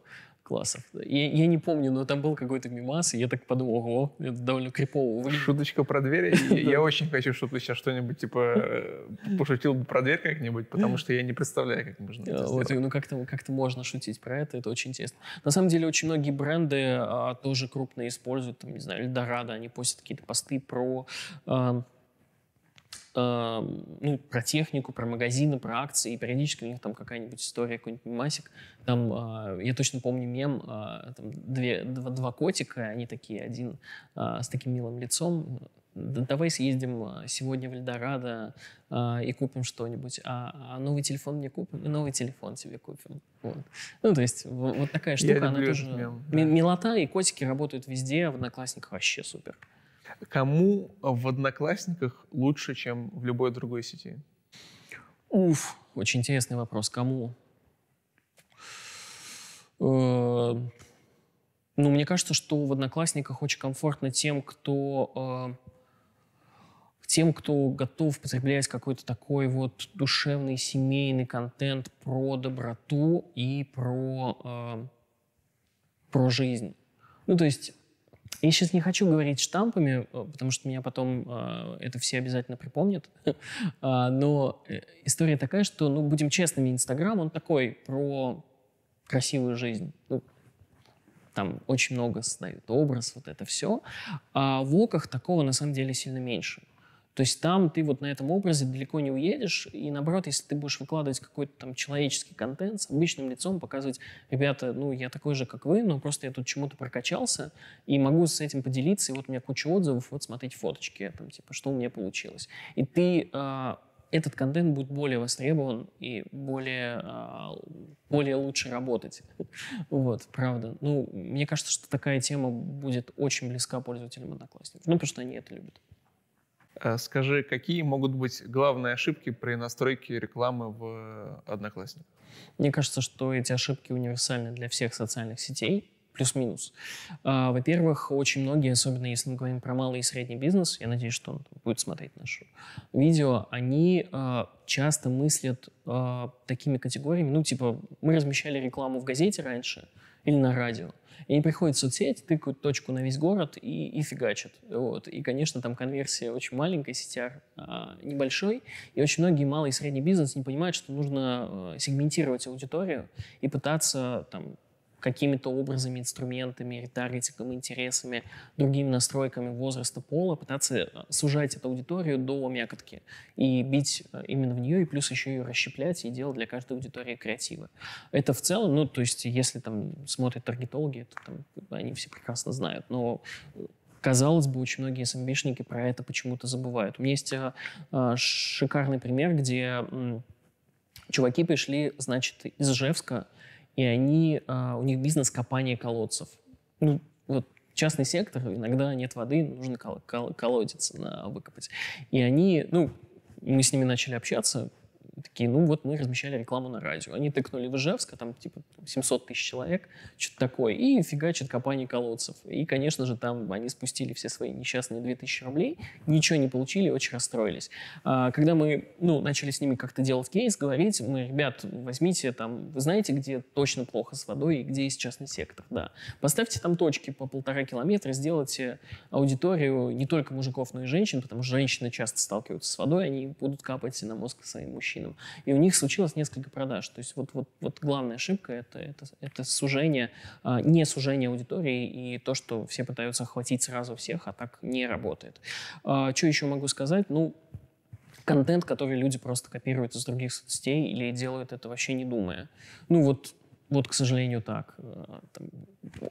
классов. Я, я не помню, но там был какой-то мимас, и я так подумал, ого, это довольно крипово выглядит. Шуточка про двери. Я очень хочу, чтобы ты сейчас что-нибудь, типа, э, пошутил бы про дверь как-нибудь, потому что я не представляю, как можно это а, сделать. Ну, как-то как можно шутить про это, это очень интересно. На самом деле, очень многие бренды а, тоже крупно используют, там, не знаю, Эльдорадо, они постят какие-то посты про а, ну, про технику, про магазины, про акции, и периодически у них там какая-нибудь история, какой-нибудь мемасик. Там, а, я точно помню мем, а, там две, два, два котика, они такие, один а, с таким милым лицом, давай съездим сегодня в Эльдорадо и купим что-нибудь, а, новый телефон мне купим, и новый телефон себе купим. Вот. Ну, то есть, вот, вот такая штука, Я она тоже... Мем, да. Милота и котики работают везде, в Одноклассниках вообще супер кому в Одноклассниках лучше, чем в любой другой сети? Уф, очень интересный вопрос. Кому? Э, ну, мне кажется, что в Одноклассниках очень комфортно тем, кто э, тем, кто готов потреблять какой-то такой вот душевный семейный контент про доброту и про, э, про жизнь. Ну, то есть я сейчас не хочу говорить штампами, э, потому что меня потом э, это все обязательно припомнят. А, но э, история такая, что, ну, будем честными, Инстаграм, он такой про красивую жизнь. Ну, там очень много создают образ, вот это все. А в оках такого на самом деле сильно меньше. То есть там ты вот на этом образе далеко не уедешь, и наоборот, если ты будешь выкладывать какой-то там человеческий контент с обычным лицом, показывать, ребята, ну, я такой же, как вы, но просто я тут чему-то прокачался, и могу с этим поделиться, и вот у меня куча отзывов, вот смотрите фоточки, там, типа, что у меня получилось. И ты э, этот контент будет более востребован и более, а, более лучше работать. Вот, правда. Ну, мне кажется, что такая тема будет очень близка пользователям Одноклассников. Ну, потому что они это любят. Э, скажи, какие могут быть главные ошибки при настройке рекламы в э, Одноклассниках? Мне кажется, что эти ошибки универсальны для всех социальных сетей, плюс-минус. А, во-первых, очень многие, особенно если мы говорим про малый и средний бизнес, я надеюсь, что он будет смотреть наше видео, они а, часто мыслят а, такими категориями, ну, типа, мы размещали рекламу в газете раньше или на радио, и они приходят в соцсети, тыкают точку на весь город и, и фигачат. Вот. И, конечно, там конверсия очень маленькая, CTR а, небольшой, и очень многие малый и средний бизнес не понимают, что нужно э, сегментировать аудиторию и пытаться там, какими-то образами, инструментами, ретаргетиком, интересами, другими настройками возраста, пола, пытаться э, сужать эту аудиторию до мякотки и бить э, именно в нее, и плюс еще ее расщеплять и делать для каждой аудитории креативы. Это в целом, ну, то есть, если там смотрят таргетологи, это, там, они все прекрасно знают, но э, казалось бы, очень многие СМБшники эм про это почему-то забывают. У меня есть а, шикарный пример, где м, чуваки пришли, значит, из Ижевска, и они, а, у них бизнес копания колодцев. Ну, вот частный сектор, иногда нет воды, нужно кол- кол- колодец выкопать. И они, ну, мы с ними начали общаться, такие, ну вот мы размещали рекламу на радио. Они тыкнули в Ижевск, а там типа 700 тысяч человек, что-то такое, и фигачит компания колодцев. И, конечно же, там они спустили все свои несчастные 2000 рублей, ничего не получили, очень расстроились. А, когда мы, ну, начали с ними как-то делать кейс, говорить, мы, ребят, возьмите там, вы знаете, где точно плохо с водой и где есть частный сектор, да. Поставьте там точки по полтора километра, сделайте аудиторию не только мужиков, но и женщин, потому что женщины часто сталкиваются с водой, они будут капать на мозг своим мужчинам продажу. И у них случилось несколько продаж. То есть вот, вот, вот главная ошибка это, это, это сужение, а, не сужение аудитории и то, что все пытаются охватить сразу всех, а так не работает. А, что еще могу сказать? Ну, контент, который люди просто копируют из других соцсетей или делают это вообще не думая. Ну вот вот, к сожалению, так. А, там,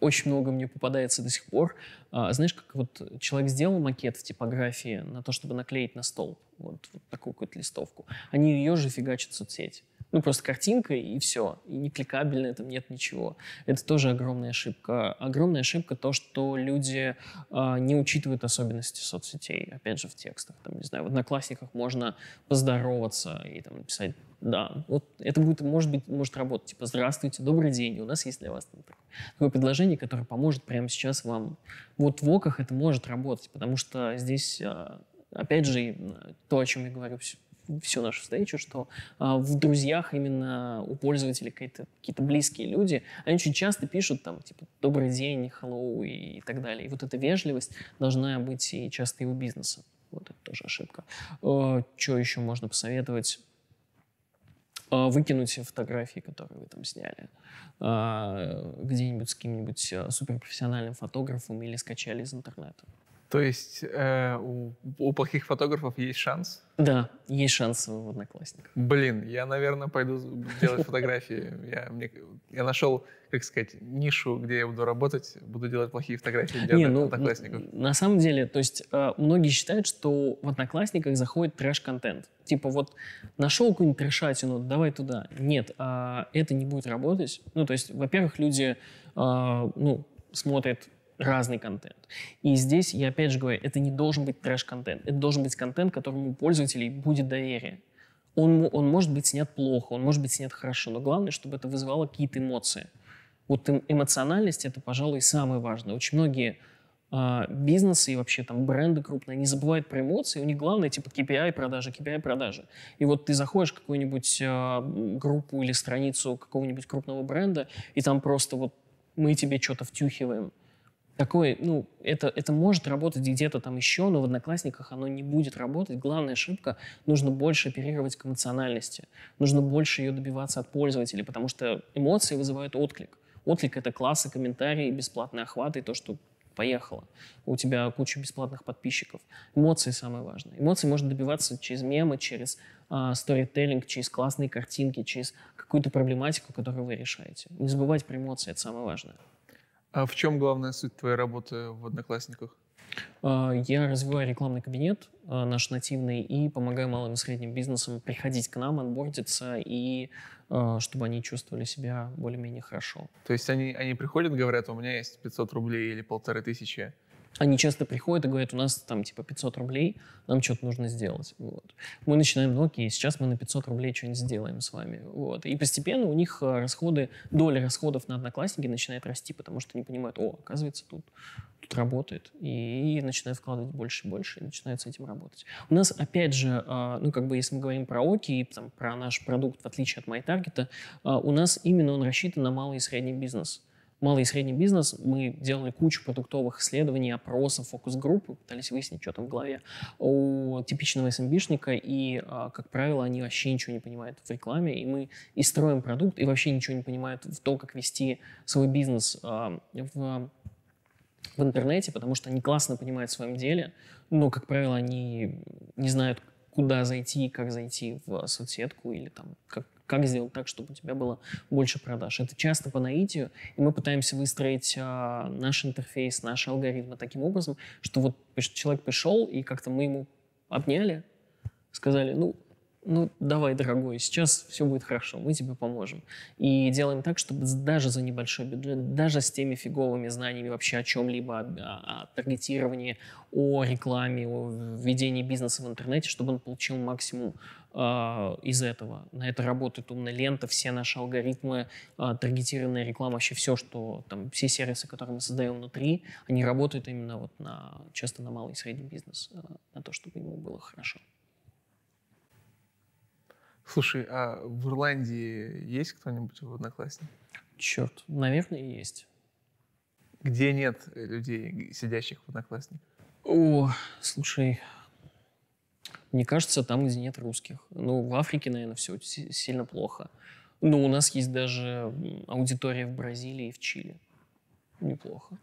очень много мне попадается до сих пор. Знаешь, как вот человек сделал макет в типографии на то, чтобы наклеить на столб вот, вот такую какую-то листовку. Они ее же фигачат в соцсети. Ну, просто картинка и все. И не кликабельная, там нет ничего. Это тоже огромная ошибка. Огромная ошибка то, что люди э, не учитывают особенности соцсетей. Опять же, в текстах. Там, не знаю, в одноклассниках можно поздороваться и там написать да, вот это будет, может быть, может работать. Типа, здравствуйте, добрый день, у нас есть для вас там, такое, такое предложение, которое поможет прямо сейчас вам. Вот в ОКах это может работать, потому что здесь а, опять же, э, то, о чем я говорю всю, нашу встречу, что э, в друзьях именно у пользователей какие-то какие то близкие люди, они очень часто пишут там, типа, «добрый день», «hello» и, и так далее. И вот эта вежливость должна быть и часто и у бизнеса. Вот это тоже ошибка. Э, а, что еще можно посоветовать? А, выкинуть фотографии, которые вы там сняли где-нибудь с каким-нибудь суперпрофессиональным фотографом или скачали из интернета. То есть э, у, у плохих фотографов есть шанс? Да, есть шанс в одноклассниках. Блин, я, наверное, пойду делать фотографии. Я, мне, я нашел, как сказать, нишу, где я буду работать, буду делать плохие фотографии для Не, ну, одноклассников. На самом деле, то есть э, многие считают, что в одноклассниках заходит трэш-контент. Типа вот нашел какую-нибудь трэшатину, давай туда. Нет, э, это не будет работать. Ну, то есть, во-первых, люди, э, ну, смотрят разный контент. И здесь, я опять же говорю, это не должен быть трэш-контент. Это должен быть контент, которому у пользователей будет доверие. Он, он может быть снят плохо, он может быть снят хорошо, но главное, чтобы это вызывало какие-то эмоции. Вот эм-, эмоциональность — это, пожалуй, самое важное. Очень многие э, бизнесы и вообще там бренды крупные, они забывают про эмоции, у них главное типа KPI продажи, KPI продажи. И вот ты заходишь в какую-нибудь э, группу или страницу какого-нибудь крупного бренда, и там просто вот мы тебе что-то втюхиваем, такой, ну, это, это может работать где-то там еще, но в одноклассниках оно не будет работать. Главная ошибка — нужно больше оперировать к эмоциональности, нужно больше ее добиваться от пользователей, потому что эмоции вызывают отклик. Отклик — это классы, комментарии, бесплатные охваты, то, что поехало. У тебя куча бесплатных подписчиков. Эмоции самое важное. Эмоции можно добиваться через мемы, через а, сторителлинг, э, через классные картинки, через какую-то проблематику, которую вы решаете. Не забывать про эмоции, это самое важное. А в чем главная суть твоей работы в «Одноклассниках»? А, я развиваю рекламный кабинет а, наш нативный и помогаю малым и средним бизнесам приходить к нам, анбордиться и а, чтобы они чувствовали себя более-менее хорошо. То есть они, они приходят, говорят, у меня есть 500 рублей или полторы тысячи, они часто приходят и говорят, у нас там типа 500 рублей, нам что-то нужно сделать. Вот. Мы начинаем, ну окей, сейчас мы на 500 рублей что-нибудь сделаем с вами. Вот. И постепенно у них э, расходы, доля расходов на одноклассники начинает расти, потому что они понимают, о, оказывается, тут, тут работает. И, и начинают вкладывать больше и больше, и начинают с этим работать. У нас, опять же, э, ну как бы если мы говорим про ОКИ и там, про наш продукт, в отличие от MyTarget, э, у нас именно он рассчитан на малый и средний бизнес малый и средний бизнес, мы делали кучу продуктовых исследований, опросов, фокус-групп, пытались выяснить, что там в голове у типичного SMB-шника, эм и, а, как правило, они вообще ничего не понимают в рекламе, и мы и строим продукт, и вообще ничего не понимают в том, как вести свой бизнес а, в в интернете, потому что они классно понимают в своем деле, но, как правило, они не знают, куда зайти, как зайти в соцсетку или там, как, как сделать так, чтобы у тебя было больше продаж. Это часто по наитию, и мы пытаемся выстроить э, наш интерфейс, наши алгоритмы таким образом, что вот человек пришел, и как-то мы ему обняли, сказали, ну, ну давай, дорогой, сейчас все будет хорошо, мы тебе поможем. И делаем так, чтобы даже за небольшой бюджет, даже с теми фиговыми знаниями вообще о чем-либо, о, о, о таргетировании, о рекламе, о ведении бизнеса в интернете, чтобы он получил максимум э, из этого. На это работает умная лента, все наши алгоритмы, э, таргетированная реклама, вообще все, что там, все сервисы, которые мы создаем внутри, они работают именно вот на, часто на малый и средний бизнес, э, на то, чтобы ему было хорошо. Слушай, а в Ирландии есть кто-нибудь в одноклассниках? Черт, наверное, есть. Где нет людей, сидящих в одноклассниках? О, слушай, мне кажется, там, где нет русских. Ну, в Африке, наверное, все сильно плохо. Но ну, у нас есть даже аудитория в Бразилии и в Чили. Неплохо.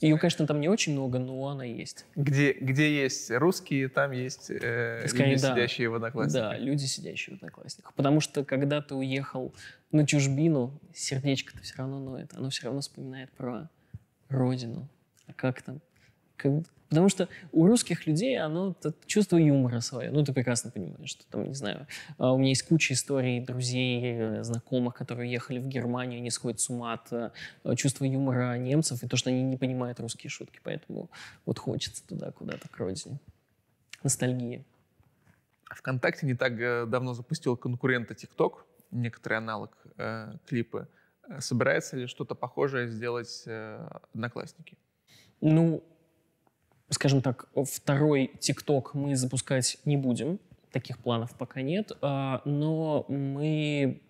Ее, конечно, там не очень много, но она есть. Где, где есть русские, там есть э, Скорее, люди, да. сидящие в одноклассниках. Да, люди, сидящие в одноклассниках. Потому что, когда ты уехал на чужбину, сердечко-то все равно ноет. Оно все равно вспоминает про родину. А как там? Как, потому что у русских людей оно чувство юмора свое. Ну, ты прекрасно понимаешь, что там, не знаю, а, у меня есть куча историй друзей, э, знакомых, которые ехали в Германию, они сходят с ума от э, чувства юмора немцев и то, что они не понимают русские шутки. Поэтому вот хочется туда куда-то к родине. Ностальгия. А ВКонтакте не так э, давно запустил конкурента ТикТок, некоторый аналог э, клипы. Собирается ли что-то похожее сделать э, Одноклассники? Ну, скажем так, второй ТикТок мы запускать не будем. Таких планов пока нет. А, но мы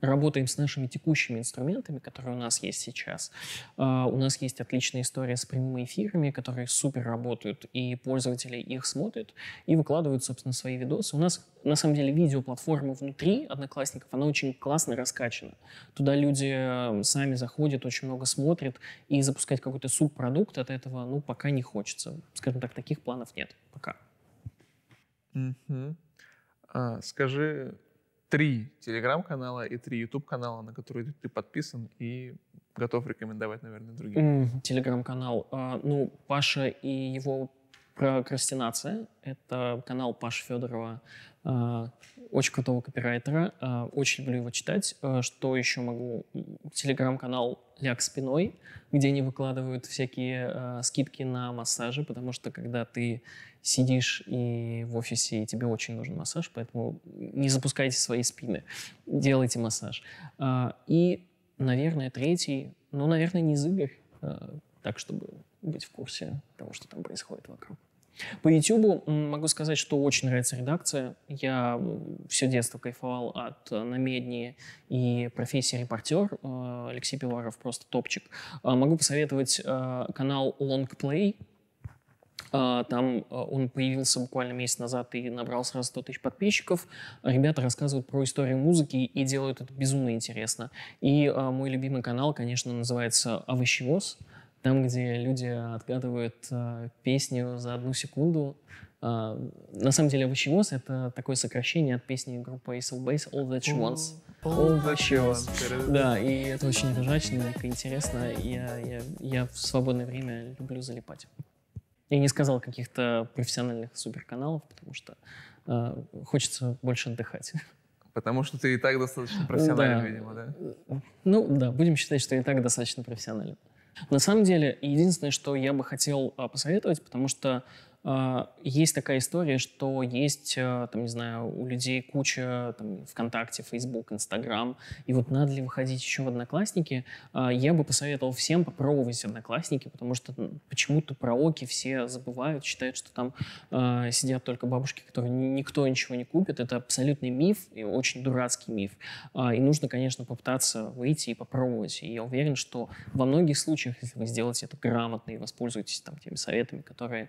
работаем с нашими текущими инструментами, которые у нас есть сейчас. А, у нас есть отличная история с прямыми эфирами, которые супер работают, и пользователи их смотрят и выкладывают, собственно, свои видосы. У нас, на самом деле, видеоплатформа внутри Одноклассников, она очень классно раскачана. Туда люди э, сами заходят, очень много смотрят, и запускать какой-то субпродукт от этого, ну, пока не хочется. Скажем так, таких планов нет пока. Mm-hmm. А, скажи, три телеграм-канала и три YouTube канала, на которые ты подписан и готов рекомендовать, наверное, другим. Телеграм-канал. А, ну, Паша и его Прокрастинация — это канал Паши Федорова, а, очень крутого копирайтера. А, очень люблю его читать. А, что еще могу? Телеграм-канал «Ляг спиной», где они выкладывают всякие скидки на массажи, потому что когда ты сидишь и в офисе, и тебе очень нужен массаж, поэтому не запускайте свои спины, делайте массаж. И, наверное, третий, ну, наверное, не из игр, так, чтобы быть в курсе того, что там происходит вокруг. По YouTube могу сказать, что очень нравится редакция. Я все детство кайфовал от э, намедни и профессии репортер. Э, Алексей Пиваров просто топчик. Э, могу посоветовать канал Longplay. Там он появился буквально месяц назад и набрал сразу 100 тысяч подписчиков. Ребята рассказывают про историю музыки и делают это безумно интересно. И мой любимый канал, конечно, называется «Овощевоз». Там, где люди отгадывают э, песню за одну секунду. Э, на самом деле, Avicii это такое сокращение от песни группы Ace of Base All That She Wants. All That She Wants. Да, и это очень ржачно, и интересно. Я, я, я в свободное время люблю залипать. Я не сказал каких-то профессиональных суперканалов, потому что э, хочется больше отдыхать. Потому что ты и так достаточно профессионален, да. видимо, да? Ну да, будем считать, что я и так достаточно профессионален. На самом деле, единственное, что я бы хотел а, посоветовать, потому что а, есть такая история, что есть, э, там, не знаю, у людей куча там, ВКонтакте, Facebook, Инстаграм, и вот надо ли выходить еще в Одноклассники? А, я бы посоветовал всем попробовать Одноклассники, потому что почему-то про Оки все забывают, считают, что там э, сидят только бабушки, которые никто ничего не купит. Это абсолютный миф и очень дурацкий миф. И нужно, конечно, попытаться выйти и попробовать. И я уверен, что во многих случаях, если вы сделаете это грамотно и воспользуетесь там теми советами, которые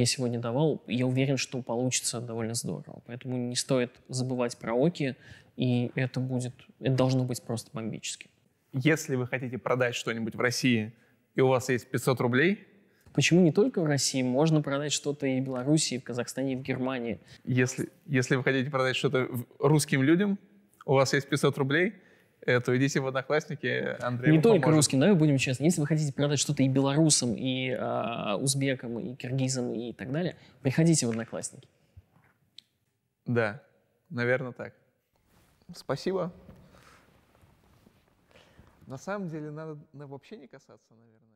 я сегодня давал, я уверен, что получится довольно здорово. Поэтому не стоит забывать про оки, и это будет, это должно быть просто бомбически. Если вы хотите продать что-нибудь в России, и у вас есть 500 рублей, Почему не только в России? Можно продать что-то и в Беларуси, и в Казахстане, и в Германии. Если, если вы хотите продать что-то русским людям, у вас есть 500 рублей – Э, то идите в Одноклассники, Андрей Не только поможет. русским, давай будем честны. Если вы хотите продать что-то и белорусам, и э, узбекам, и киргизам, и так далее, приходите в Одноклассники. Да, наверное, так. Спасибо. На самом деле надо вообще не касаться, наверное.